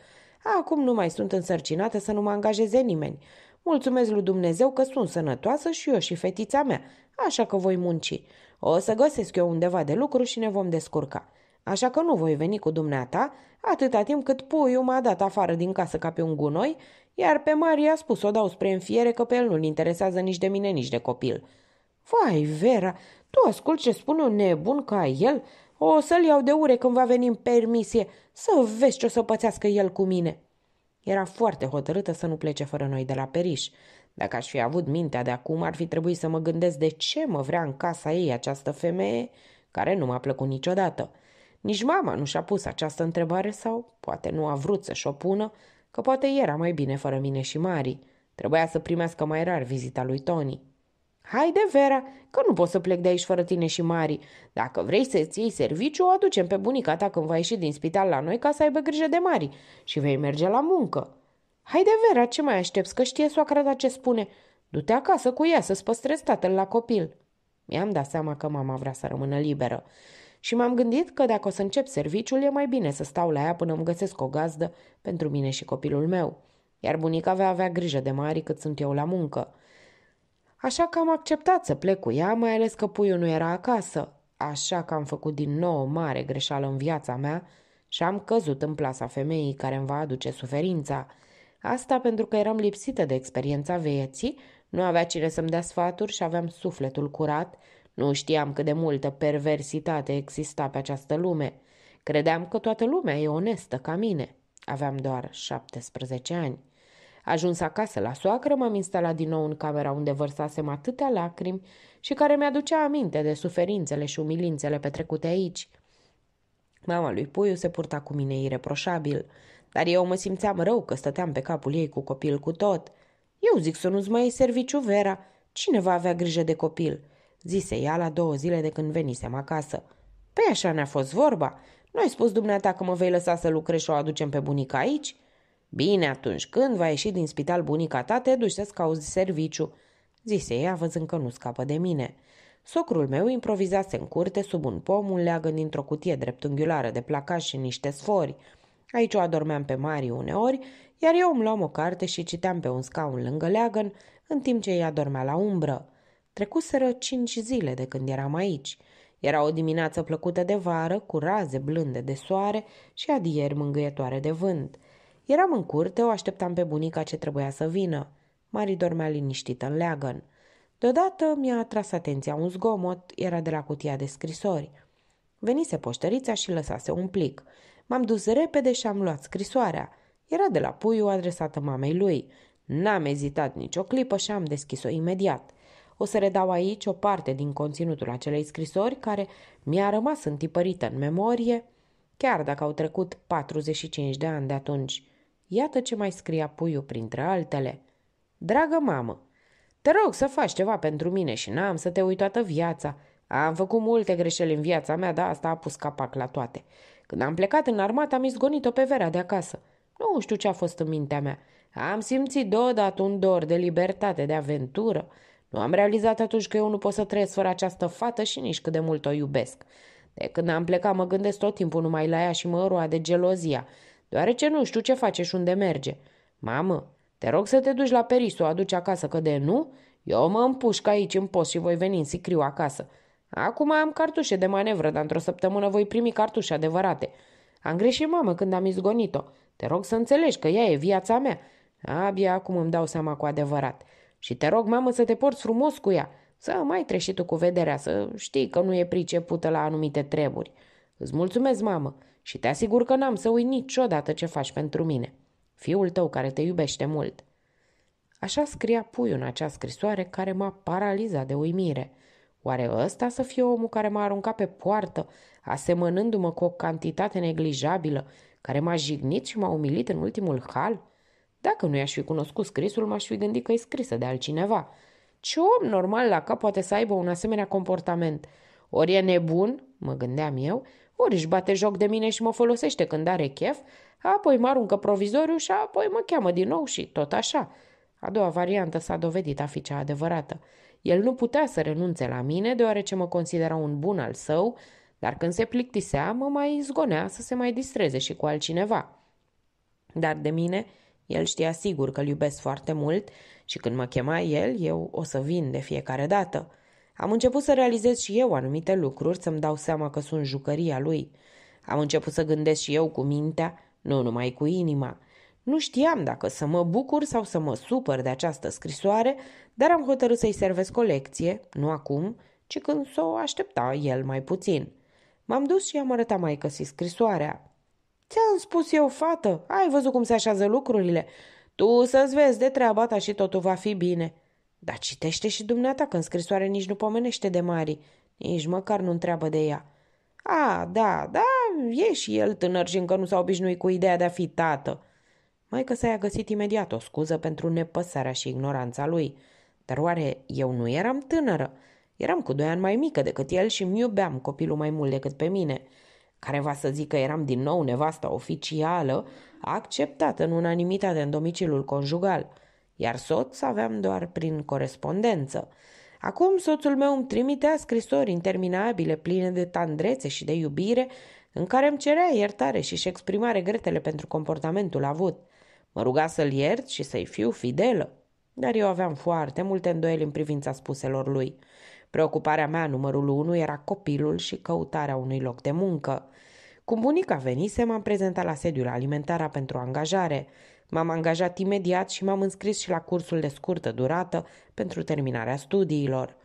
Acum nu mai sunt însărcinată să nu mă angajeze nimeni. Mulțumesc lui Dumnezeu că sunt sănătoasă și eu și fetița mea, așa că voi munci. O să găsesc eu undeva de lucru și ne vom descurca. Așa că nu voi veni cu dumneata atâta timp cât puiul m-a dat afară din casă ca pe un gunoi, iar pe Maria a spus o dau spre înfiere că pe el nu-l interesează nici de mine, nici de copil. Vai, Vera, tu ascult ce spune un nebun ca el? O să-l iau de ure când va veni în permisie, să vezi ce o să pățească el cu mine. Era foarte hotărâtă să nu plece fără noi de la Periș. Dacă aș fi avut mintea de acum, ar fi trebuit să mă gândesc de ce mă vrea în casa ei această femeie care nu m-a plăcut niciodată – nici mama nu și-a pus această întrebare sau poate nu a vrut să-și o pună, că poate era mai bine fără mine și Mari. Trebuia să primească mai rar vizita lui Tony. Haide, Vera, că nu pot să plec de aici fără tine și Mari. Dacă vrei să-ți iei serviciu, o aducem pe bunica ta când va ieși din spital la noi ca să aibă grijă de Mari și vei merge la muncă. Haide, Vera, ce mai aștepți, că știe soacra ta ce spune. Du-te acasă cu ea să-ți păstrezi tatăl la copil. Mi-am dat seama că mama vrea să rămână liberă și m-am gândit că dacă o să încep serviciul, e mai bine să stau la ea până îmi găsesc o gazdă pentru mine și copilul meu. Iar bunica va avea grijă de mari cât sunt eu la muncă. Așa că am acceptat să plec cu ea, mai ales că puiul nu era acasă. Așa că am făcut din nou o mare greșeală în viața mea și am căzut în plasa femeii care îmi va aduce suferința. Asta pentru că eram lipsită de experiența vieții, nu avea cine să-mi dea sfaturi și aveam sufletul curat nu știam cât de multă perversitate exista pe această lume. Credeam că toată lumea e onestă ca mine. Aveam doar 17 ani. Ajuns acasă la soacră, m-am instalat din nou în camera unde vărsasem atâtea lacrimi și care mi-aducea aminte de suferințele și umilințele petrecute aici. Mama lui Puiu se purta cu mine ireproșabil, dar eu mă simțeam rău că stăteam pe capul ei cu copil cu tot. Eu zic să nu-ți mai ai serviciu, Vera. Cine va avea grijă de copil? zise ea la două zile de când venisem acasă. Păi așa ne-a fost vorba. Nu ai spus dumneata că mă vei lăsa să lucrez și o aducem pe bunica aici? Bine, atunci când va ieși din spital bunica ta, te duci să-ți cauzi serviciu, zise ea, văzând că nu scapă de mine. Socrul meu improvizase în curte sub un pom un leagă dintr-o cutie dreptunghiulară de placaj și niște sfori. Aici o adormeam pe mari uneori, iar eu îmi luam o carte și citeam pe un scaun lângă leagăn, în timp ce ea dormea la umbră. Trecuseră cinci zile de când eram aici. Era o dimineață plăcută de vară, cu raze blânde de soare și adieri mângâietoare de vânt. Eram în curte, o așteptam pe bunica ce trebuia să vină. Mari dormea liniștit în leagăn. Deodată mi-a atras atenția un zgomot, era de la cutia de scrisori. Venise poșterița și lăsase un plic. M-am dus repede și am luat scrisoarea. Era de la puiu adresată mamei lui. N-am ezitat nicio clipă și am deschis-o imediat – o să redau aici o parte din conținutul acelei scrisori care mi-a rămas întipărită în memorie, chiar dacă au trecut 45 de ani de atunci. Iată ce mai scria puiu printre altele. Dragă mamă, te rog să faci ceva pentru mine și n-am să te uit toată viața. Am făcut multe greșeli în viața mea, dar asta a pus capac la toate. Când am plecat în armată, am izgonit-o pe Vera de acasă. Nu știu ce a fost în mintea mea. Am simțit deodată un dor de libertate, de aventură. Nu am realizat atunci că eu nu pot să trăiesc fără această fată și nici cât de mult o iubesc. De când am plecat mă gândesc tot timpul numai la ea și mă de gelozia, deoarece nu știu ce face și unde merge. Mamă, te rog să te duci la peris o aduci acasă, că de nu, eu mă împușc aici în post și voi veni în sicriu acasă. Acum am cartușe de manevră, dar într-o săptămână voi primi cartușe adevărate. Am greșit mamă când am izgonit-o. Te rog să înțelegi că ea e viața mea. Abia acum îmi dau seama cu adevărat. Și te rog, mamă, să te porți frumos cu ea, să mai treci și tu cu vederea, să știi că nu e pricepută la anumite treburi. Îți mulțumesc, mamă, și te asigur că n-am să uit niciodată ce faci pentru mine. Fiul tău care te iubește mult. Așa scria puiul în acea scrisoare care m-a paralizat de uimire. Oare ăsta să fie omul care m-a aruncat pe poartă, asemănându-mă cu o cantitate neglijabilă, care m-a jignit și m-a umilit în ultimul hal? Dacă nu i-aș fi cunoscut scrisul, m-aș fi gândit că e scrisă de altcineva. Ce om normal la cap poate să aibă un asemenea comportament? Ori e nebun, mă gândeam eu, ori își bate joc de mine și mă folosește când are chef, apoi mă aruncă provizoriu și apoi mă cheamă din nou și tot așa. A doua variantă s-a dovedit a fi cea adevărată. El nu putea să renunțe la mine, deoarece mă considera un bun al său, dar când se plictisea, mă mai zgonea să se mai distreze și cu altcineva. Dar de mine el știa sigur că-l iubesc foarte mult și când mă chema el, eu o să vin de fiecare dată. Am început să realizez și eu anumite lucruri, să-mi dau seama că sunt jucăria lui. Am început să gândesc și eu cu mintea, nu numai cu inima. Nu știam dacă să mă bucur sau să mă supăr de această scrisoare, dar am hotărât să-i servesc colecție, lecție, nu acum, ci când s-o aștepta el mai puțin. M-am dus și am arătat mai și scrisoarea. Ți-am spus eu, fată, ai văzut cum se așează lucrurile. Tu să-ți vezi de treaba ta și totul va fi bine. Dar citește și dumneata că în scrisoare nici nu pomenește de Mari, nici măcar nu întreabă de ea. A, da, da, e și el tânăr și încă nu s-a obișnuit cu ideea de a fi tată. Mai că s-a găsit imediat o scuză pentru nepăsarea și ignoranța lui. Dar oare eu nu eram tânără? Eram cu doi ani mai mică decât el și îmi iubeam copilul mai mult decât pe mine – care va să zică eram din nou nevasta oficială, acceptată acceptat în unanimitate în domiciliul conjugal, iar soț aveam doar prin corespondență. Acum soțul meu îmi trimitea scrisori interminabile, pline de tandrețe și de iubire, în care îmi cerea iertare și își exprima regretele pentru comportamentul avut. Mă ruga să-l iert și să-i fiu fidelă, dar eu aveam foarte multe îndoieli în privința spuselor lui. Preocuparea mea numărul unu era copilul și căutarea unui loc de muncă. Cum bunica venise, m-am prezentat la sediul alimentară pentru angajare. M-am angajat imediat și m-am înscris și la cursul de scurtă durată pentru terminarea studiilor.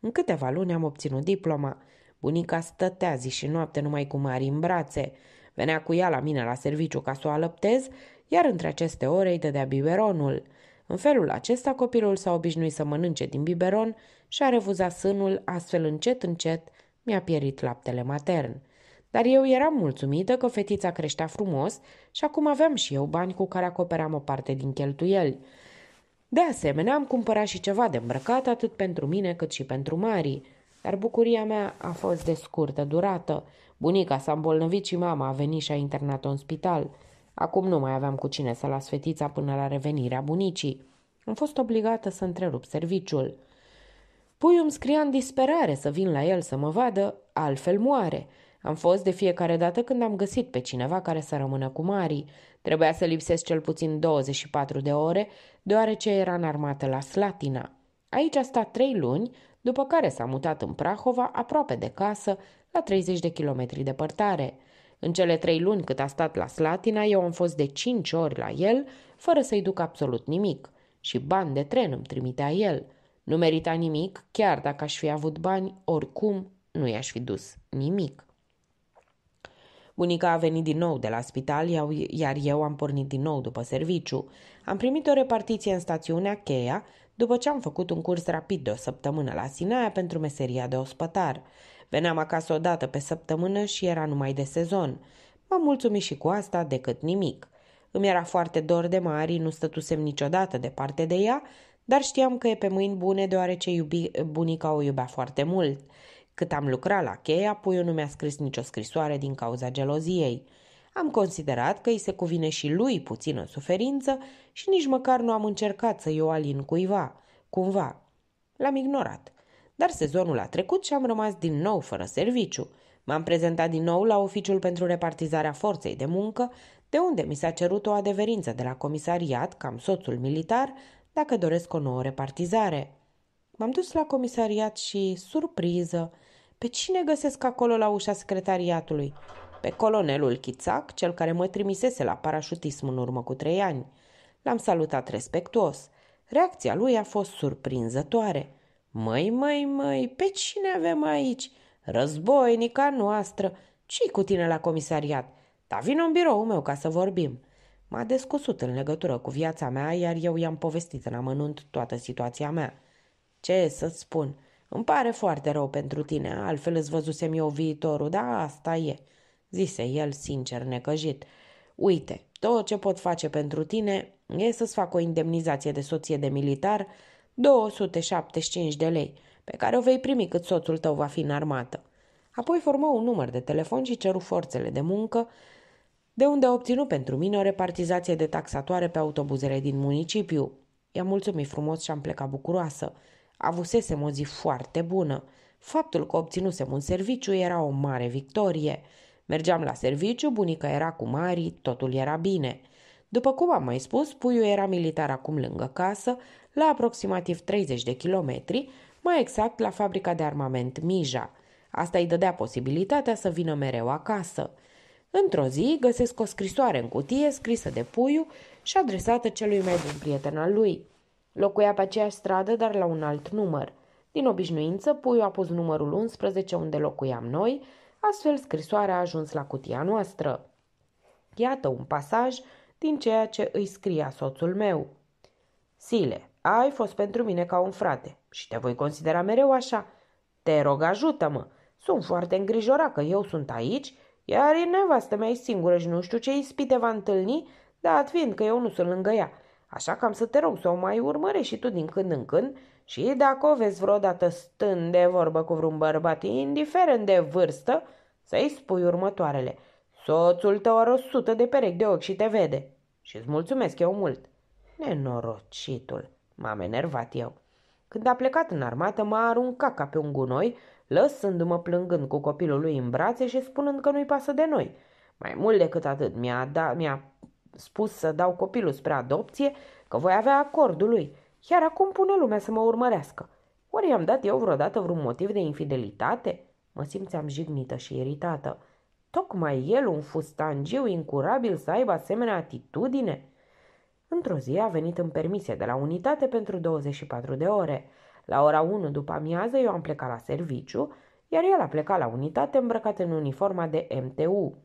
În câteva luni am obținut diploma. Bunica stătea zi și noapte numai cu mari în brațe. Venea cu ea la mine la serviciu ca să o alăptez, iar între aceste ore îi dădea biberonul. În felul acesta copilul s-a obișnuit să mănânce din biberon și-a refuzat sânul, astfel încet, încet mi-a pierit laptele matern. Dar eu eram mulțumită că fetița creștea frumos și acum aveam și eu bani cu care acoperam o parte din cheltuieli. De asemenea, am cumpărat și ceva de îmbrăcat atât pentru mine cât și pentru Mari. Dar bucuria mea a fost de scurtă durată. Bunica s-a îmbolnăvit și mama a venit și a internat-o în spital. Acum nu mai aveam cu cine să las fetița până la revenirea bunicii. Am fost obligată să întrerup serviciul. Puiul îmi scria în disperare să vin la el să mă vadă, altfel moare. Am fost de fiecare dată când am găsit pe cineva care să rămână cu Mari. Trebuia să lipsesc cel puțin 24 de ore, deoarece era în armată la Slatina. Aici a stat trei luni, după care s-a mutat în Prahova, aproape de casă, la 30 de kilometri departare. În cele trei luni cât a stat la Slatina, eu am fost de cinci ori la el, fără să-i duc absolut nimic. Și bani de tren îmi trimitea el – nu merita nimic, chiar dacă aș fi avut bani, oricum nu i-aș fi dus nimic. Bunica a venit din nou de la spital, iar eu am pornit din nou după serviciu. Am primit o repartiție în stațiunea Cheia, după ce am făcut un curs rapid de o săptămână la Sinaia pentru meseria de ospătar. Veneam acasă o dată pe săptămână și era numai de sezon. M-am mulțumit și cu asta decât nimic. Îmi era foarte dor de Mari, nu stătusem niciodată departe de ea, dar știam că e pe mâini bune deoarece iubi, bunica o iubea foarte mult. Cât am lucrat la cheia, puiul nu mi-a scris nicio scrisoare din cauza geloziei. Am considerat că îi se cuvine și lui puțină suferință și nici măcar nu am încercat să-i o alin cuiva, cumva. L-am ignorat. Dar sezonul a trecut și am rămas din nou fără serviciu. M-am prezentat din nou la oficiul pentru repartizarea forței de muncă, de unde mi s-a cerut o adeverință de la comisariat, cam soțul militar, dacă doresc o nouă repartizare. M-am dus la comisariat și, surpriză, pe cine găsesc acolo la ușa secretariatului? Pe colonelul Chițac, cel care mă trimisese la parașutism în urmă cu trei ani. L-am salutat respectuos. Reacția lui a fost surprinzătoare. Măi, măi, măi, pe cine avem aici? Războinica noastră! ce cu tine la comisariat? Da, vin în biroul meu ca să vorbim. M-a descusut în legătură cu viața mea, iar eu i-am povestit în amănunt toată situația mea. Ce să-ți spun? Îmi pare foarte rău pentru tine, altfel îți văzusem eu viitorul, dar asta e, zise el sincer necăjit. Uite, tot ce pot face pentru tine e să-ți fac o indemnizație de soție de militar, 275 de lei, pe care o vei primi cât soțul tău va fi în armată. Apoi formă un număr de telefon și ceru forțele de muncă de unde a obținut pentru mine o repartizație de taxatoare pe autobuzele din municipiu. I-am mulțumit frumos și am plecat bucuroasă. Avusesem o zi foarte bună. Faptul că obținusem un serviciu era o mare victorie. Mergeam la serviciu, bunica era cu Mari, totul era bine. După cum am mai spus, puiul era militar acum lângă casă, la aproximativ 30 de kilometri, mai exact la fabrica de armament Mija. Asta îi dădea posibilitatea să vină mereu acasă. Într-o zi găsesc o scrisoare în cutie scrisă de puiu și adresată celui mai bun prieten al lui. Locuia pe aceeași stradă, dar la un alt număr. Din obișnuință, puiu a pus numărul 11 unde locuiam noi, astfel scrisoarea a ajuns la cutia noastră. Iată un pasaj din ceea ce îi scria soțul meu. Sile, ai fost pentru mine ca un frate și te voi considera mereu așa. Te rog, ajută-mă! Sunt foarte îngrijorat că eu sunt aici iar e nevastă mea e singură și nu știu ce ispite va întâlni, dar fiind că eu nu sunt lângă ea. Așa că am să te rog să o mai urmărești și tu din când în când și dacă o vezi vreodată stând de vorbă cu vreun bărbat, indiferent de vârstă, să-i spui următoarele. Soțul tău are o sută de perechi de ochi și te vede. Și îți mulțumesc eu mult. Nenorocitul, m-am enervat eu. Când a plecat în armată, m-a aruncat ca pe un gunoi lăsându-mă plângând cu copilul lui în brațe și spunând că nu-i pasă de noi. Mai mult decât atât, mi-a, da, mi-a spus să dau copilul spre adopție, că voi avea acordul lui. Chiar acum pune lumea să mă urmărească. Ori i-am dat eu vreodată vreun motiv de infidelitate? Mă simțeam jignită și iritată. Tocmai el, un fustangiu incurabil, să aibă asemenea atitudine? Într-o zi a venit în permisie de la unitate pentru 24 de ore. La ora 1 după amiază eu am plecat la serviciu, iar el a plecat la unitate îmbrăcat în uniforma de MTU.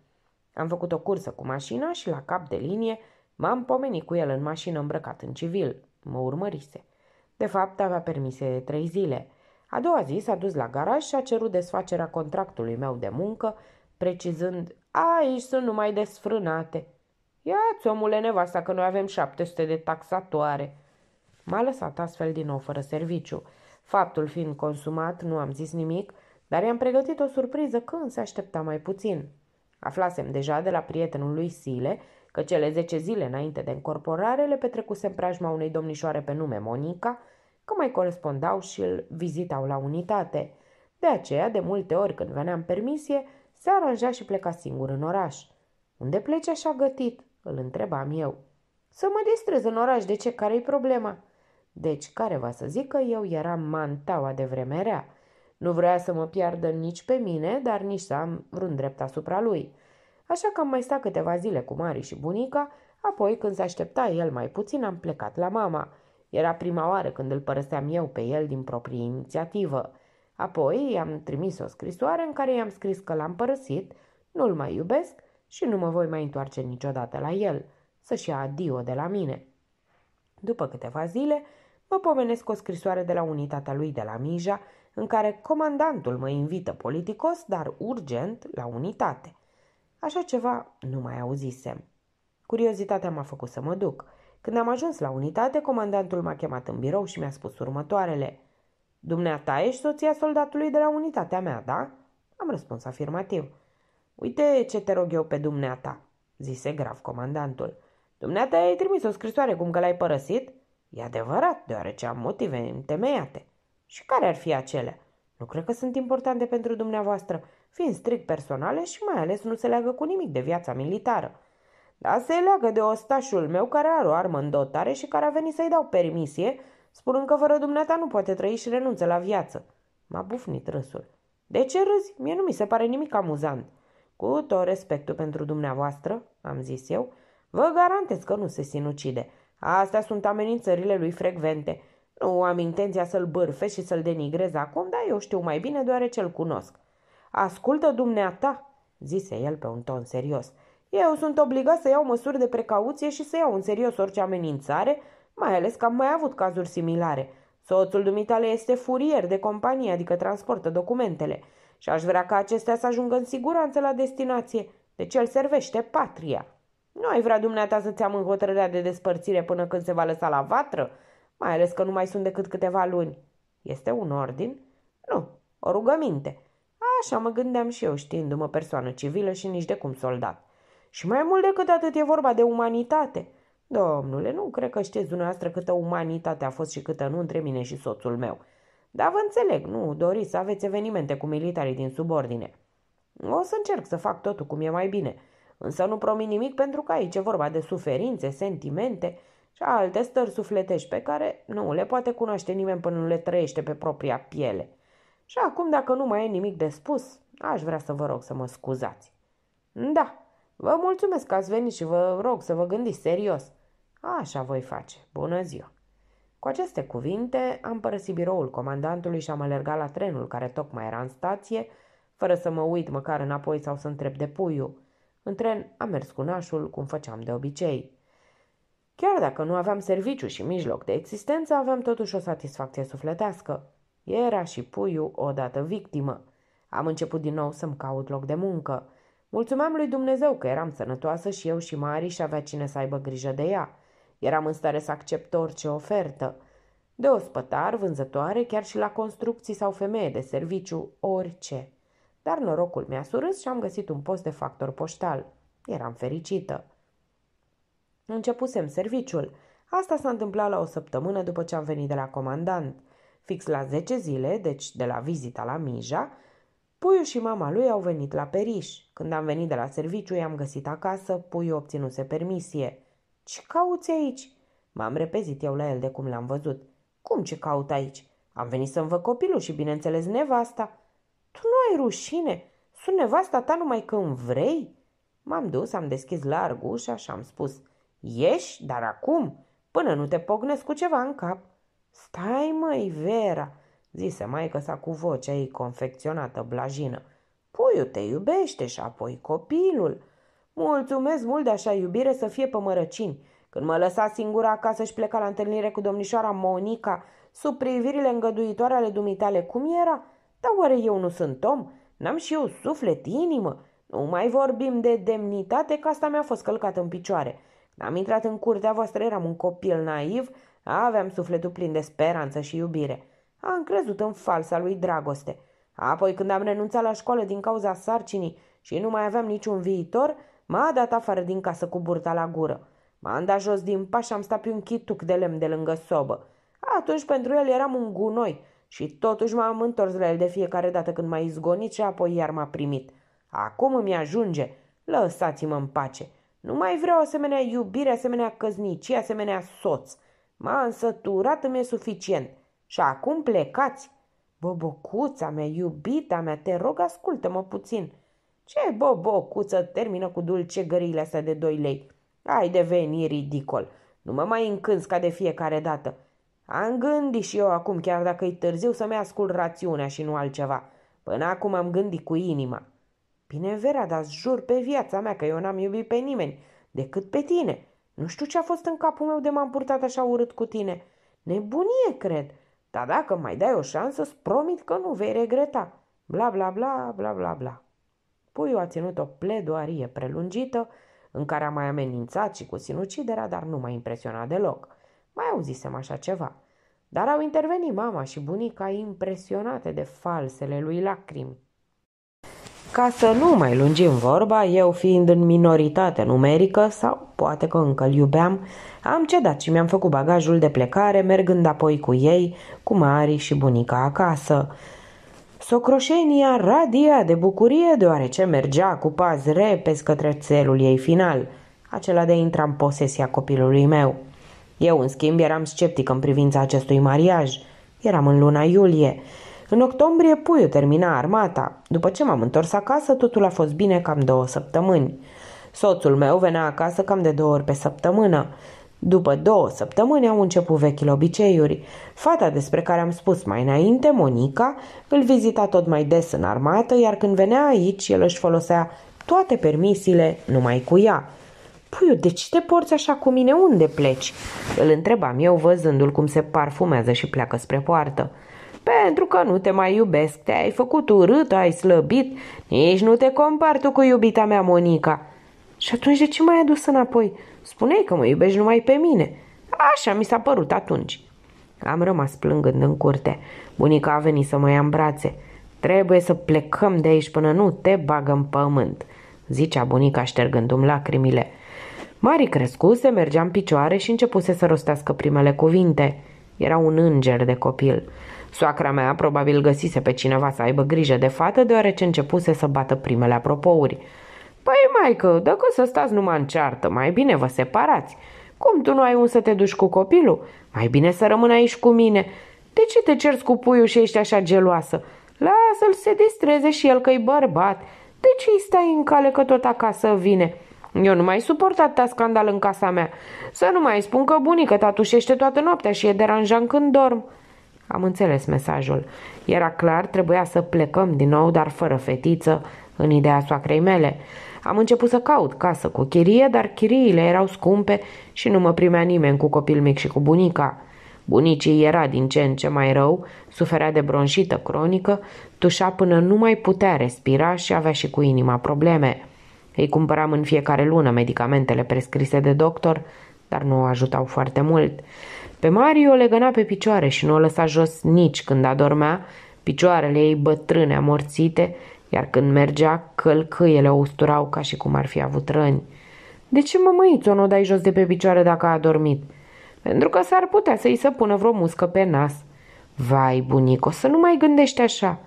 Am făcut o cursă cu mașina și la cap de linie m-am pomenit cu el în mașină îmbrăcat în civil. Mă urmărise. De fapt, avea permise de trei zile. A doua zi s-a dus la garaj și a cerut desfacerea contractului meu de muncă, precizând, aici sunt numai desfrânate. Ia-ți, omule, nevasta, că noi avem 700 de taxatoare. M-a lăsat astfel din nou fără serviciu. Faptul fiind consumat, nu am zis nimic, dar i-am pregătit o surpriză când se aștepta mai puțin. Aflasem deja de la prietenul lui Sile că cele zece zile înainte de încorporare le petrecuse în preajma unei domnișoare pe nume Monica, că mai corespondau și îl vizitau la unitate. De aceea, de multe ori când veneam permisie, se aranja și pleca singur în oraș. Unde pleci așa gătit?" îl întrebam eu. Să mă distrez în oraș, de ce? Care-i problema?" Deci, care va să zică, eu eram mantaua de vreme rea. Nu vrea să mă piardă nici pe mine, dar nici să am vreun drept asupra lui. Așa că am mai stat câteva zile cu Mari și bunica, apoi când se aștepta el mai puțin am plecat la mama. Era prima oară când îl părăseam eu pe el din proprie inițiativă. Apoi i-am trimis o scrisoare în care i-am scris că l-am părăsit, nu-l mai iubesc și nu mă voi mai întoarce niciodată la el, să-și ia adio de la mine. După câteva zile, vă pomenesc o scrisoare de la unitatea lui de la Mija, în care comandantul mă invită politicos, dar urgent, la unitate. Așa ceva nu mai auzisem. Curiozitatea m-a făcut să mă duc. Când am ajuns la unitate, comandantul m-a chemat în birou și mi-a spus următoarele. Dumneata ești soția soldatului de la unitatea mea, da?" Am răspuns afirmativ. Uite ce te rog eu pe dumneata," zise grav comandantul. Dumneata ai trimis o scrisoare cum că l-ai părăsit?" E adevărat, deoarece am motive întemeiate. Și care ar fi acelea? Nu cred că sunt importante pentru dumneavoastră, fiind strict personale și mai ales nu se leagă cu nimic de viața militară. Dar se leagă de ostașul meu care are o armă în dotare și care a venit să-i dau permisie, spunând că fără dumneata nu poate trăi și renunță la viață. M-a bufnit râsul. De ce râzi? Mie nu mi se pare nimic amuzant. Cu tot respectul pentru dumneavoastră, am zis eu, vă garantez că nu se sinucide – Astea sunt amenințările lui frecvente. Nu am intenția să-l bârfesc și să-l denigrez acum, dar eu știu mai bine deoarece îl cunosc. Ascultă dumneata, zise el pe un ton serios. Eu sunt obligat să iau măsuri de precauție și să iau în serios orice amenințare, mai ales că am mai avut cazuri similare. Soțul dumitale este furier de companie, adică transportă documentele. Și aș vrea ca acestea să ajungă în siguranță la destinație, deci el servește patria. Nu ai vrea dumneata să-ți am în hotărârea de despărțire până când se va lăsa la vatră? Mai ales că nu mai sunt decât câteva luni. Este un ordin? Nu, o rugăminte. Așa mă gândeam și eu, știindu-mă persoană civilă și nici de cum soldat. Și mai mult decât atât e vorba de umanitate. Domnule, nu cred că știți dumneavoastră câtă umanitate a fost și câtă nu între mine și soțul meu. Dar vă înțeleg, nu doriți să aveți evenimente cu militarii din subordine. O să încerc să fac totul cum e mai bine – Însă nu promit nimic pentru că aici e vorba de suferințe, sentimente și alte stări sufletești pe care nu le poate cunoaște nimeni până nu le trăiește pe propria piele. Și acum, dacă nu mai e nimic de spus, aș vrea să vă rog să mă scuzați. Da, vă mulțumesc că ați venit și vă rog să vă gândiți serios. Așa voi face. Bună ziua! Cu aceste cuvinte, am părăsit biroul comandantului și am alergat la trenul care tocmai era în stație, fără să mă uit măcar înapoi sau să întreb de puiu. În tren am mers cu nașul, cum făceam de obicei. Chiar dacă nu aveam serviciu și mijloc de existență, aveam totuși o satisfacție sufletească. Era și puiul odată victimă. Am început din nou să-mi caut loc de muncă. Mulțumeam lui Dumnezeu că eram sănătoasă și eu și Mari și avea cine să aibă grijă de ea. Eram în stare să accept orice ofertă. De ospătar, vânzătoare, chiar și la construcții sau femeie de serviciu, orice. Dar norocul mi-a surâs și am găsit un post de factor poștal. Eram fericită. Începusem serviciul. Asta s-a întâmplat la o săptămână după ce am venit de la comandant. Fix la 10 zile, deci de la vizita la Mija, Puiu și mama lui au venit la Periș. Când am venit de la serviciu, i-am găsit acasă, Puiu obținuse permisie. Ce cauți aici?" M-am repezit eu la el de cum l-am văzut. Cum ce caut aici? Am venit să-mi văd copilul și, bineînțeles, nevasta. Tu nu ai rușine? Sunt nevasta ta numai când vrei?" M-am dus, am deschis larg ușa și am spus, Ieși, dar acum, până nu te pognesc cu ceva în cap." Stai, măi, Vera!" zise maică sa cu vocea ei confecționată blajină. Puiul te iubește și apoi copilul. Mulțumesc mult de așa iubire să fie pe Când mă lăsa singură acasă și pleca la întâlnire cu domnișoara Monica, sub privirile îngăduitoare ale dumitale, cum era? Dar oare eu nu sunt om? N-am și eu suflet, inimă? Nu mai vorbim de demnitate, că asta mi-a fost călcată în picioare. Am intrat în curtea voastră, eram un copil naiv, aveam sufletul plin de speranță și iubire. Am crezut în falsa lui dragoste. Apoi, când am renunțat la școală din cauza sarcinii și nu mai aveam niciun viitor, m-a dat afară din casă cu burta la gură. M-am dat jos din paș și am stat pe un chituc de lemn de lângă sobă. Atunci pentru el eram un gunoi, și totuși m-am întors la el de fiecare dată când m-a izgonit și apoi iar m-a primit. Acum îmi ajunge. Lăsați-mă în pace. Nu mai vreau asemenea iubire, asemenea căznicie, asemenea soț. M-a însăturat, îmi e suficient. Și acum plecați. Bobocuța mea, iubita mea, te rog, ascultă-mă puțin. Ce bobocuță termină cu gările astea de doi lei? Ai deveni ridicol. Nu mă mai încânzi ca de fiecare dată. Am gândit și eu acum, chiar dacă e târziu, să-mi ascult rațiunea și nu altceva. Până acum am gândit cu inima. Bine, Vera, dar jur pe viața mea că eu n-am iubit pe nimeni, decât pe tine. Nu știu ce a fost în capul meu de m-am purtat așa urât cu tine. Nebunie, cred. Dar dacă mai dai o șansă, îți promit că nu vei regreta. Bla, bla, bla, bla, bla, bla. Puiul a ținut o pledoarie prelungită, în care a mai amenințat și cu sinuciderea, dar nu m-a impresionat deloc. Mai auzisem așa ceva. Dar au intervenit mama și bunica impresionate de falsele lui lacrimi. Ca să nu mai lungim vorba, eu fiind în minoritate numerică, sau poate că încă îl iubeam, am cedat și mi-am făcut bagajul de plecare, mergând apoi cu ei, cu Mari și bunica acasă. Socroșenia radia de bucurie deoarece mergea cu pas repes către țelul ei final, acela de a intra în posesia copilului meu. Eu, în schimb, eram sceptic în privința acestui mariaj. Eram în luna iulie. În octombrie puiul termina armata. După ce m-am întors acasă, totul a fost bine cam două săptămâni. Soțul meu venea acasă cam de două ori pe săptămână. După două săptămâni au început vechile obiceiuri. Fata despre care am spus mai înainte, Monica, îl vizita tot mai des în armată, iar când venea aici, el își folosea toate permisiile numai cu ea. Puiu, de ce te porți așa cu mine? Unde pleci?" Îl întrebam eu văzându-l cum se parfumează și pleacă spre poartă. Pentru că nu te mai iubesc, te-ai făcut urât, ai slăbit, nici nu te compari tu cu iubita mea Monica." Și atunci de ce m-ai adus înapoi? Spuneai că mă iubești numai pe mine." Așa mi s-a părut atunci." Am rămas plângând în curte. Bunica a venit să mă ia în brațe. Trebuie să plecăm de aici până nu te bagă în pământ," zicea bunica ștergându-mi lacrimile. Mari crescuse, mergea în picioare și începuse să rostească primele cuvinte. Era un înger de copil. Soacra mea probabil găsise pe cineva să aibă grijă de fată, deoarece începuse să bată primele apropouri. Păi, maică, dacă să stați numai în ceartă, mai bine vă separați. Cum tu nu ai un să te duci cu copilul? Mai bine să rămân aici cu mine. De ce te cerți cu puiul și ești așa geloasă? Lasă-l să se distreze și el că-i bărbat. De ce îi stai în cale că tot acasă vine?" Eu nu mai suport atâta scandal în casa mea. Să nu mai spun că bunica tatușește toată noaptea și e deranjant când dorm. Am înțeles mesajul. Era clar, trebuia să plecăm din nou, dar fără fetiță, în ideea soacrei mele. Am început să caut casă cu chirie, dar chiriile erau scumpe și nu mă primea nimeni cu copil mic și cu bunica. Bunicii era din ce în ce mai rău, suferea de bronșită cronică, tușa până nu mai putea respira și avea și cu inima probleme. Îi cumpăram în fiecare lună medicamentele prescrise de doctor, dar nu o ajutau foarte mult. Pe Mario le legăna pe picioare și nu o lăsa jos nici când adormea, picioarele ei bătrâne amorțite, iar când mergea, călcâiele o usturau ca și cum ar fi avut răni. De ce mămăiți o nu dai jos de pe picioare dacă a adormit? Pentru că s-ar putea să-i să pună vreo muscă pe nas. Vai, bunico, să nu mai gândești așa.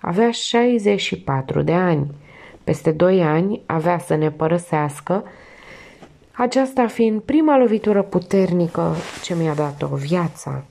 Avea 64 de ani. Peste doi ani avea să ne părăsească, aceasta fiind prima lovitură puternică ce mi-a dat-o viața.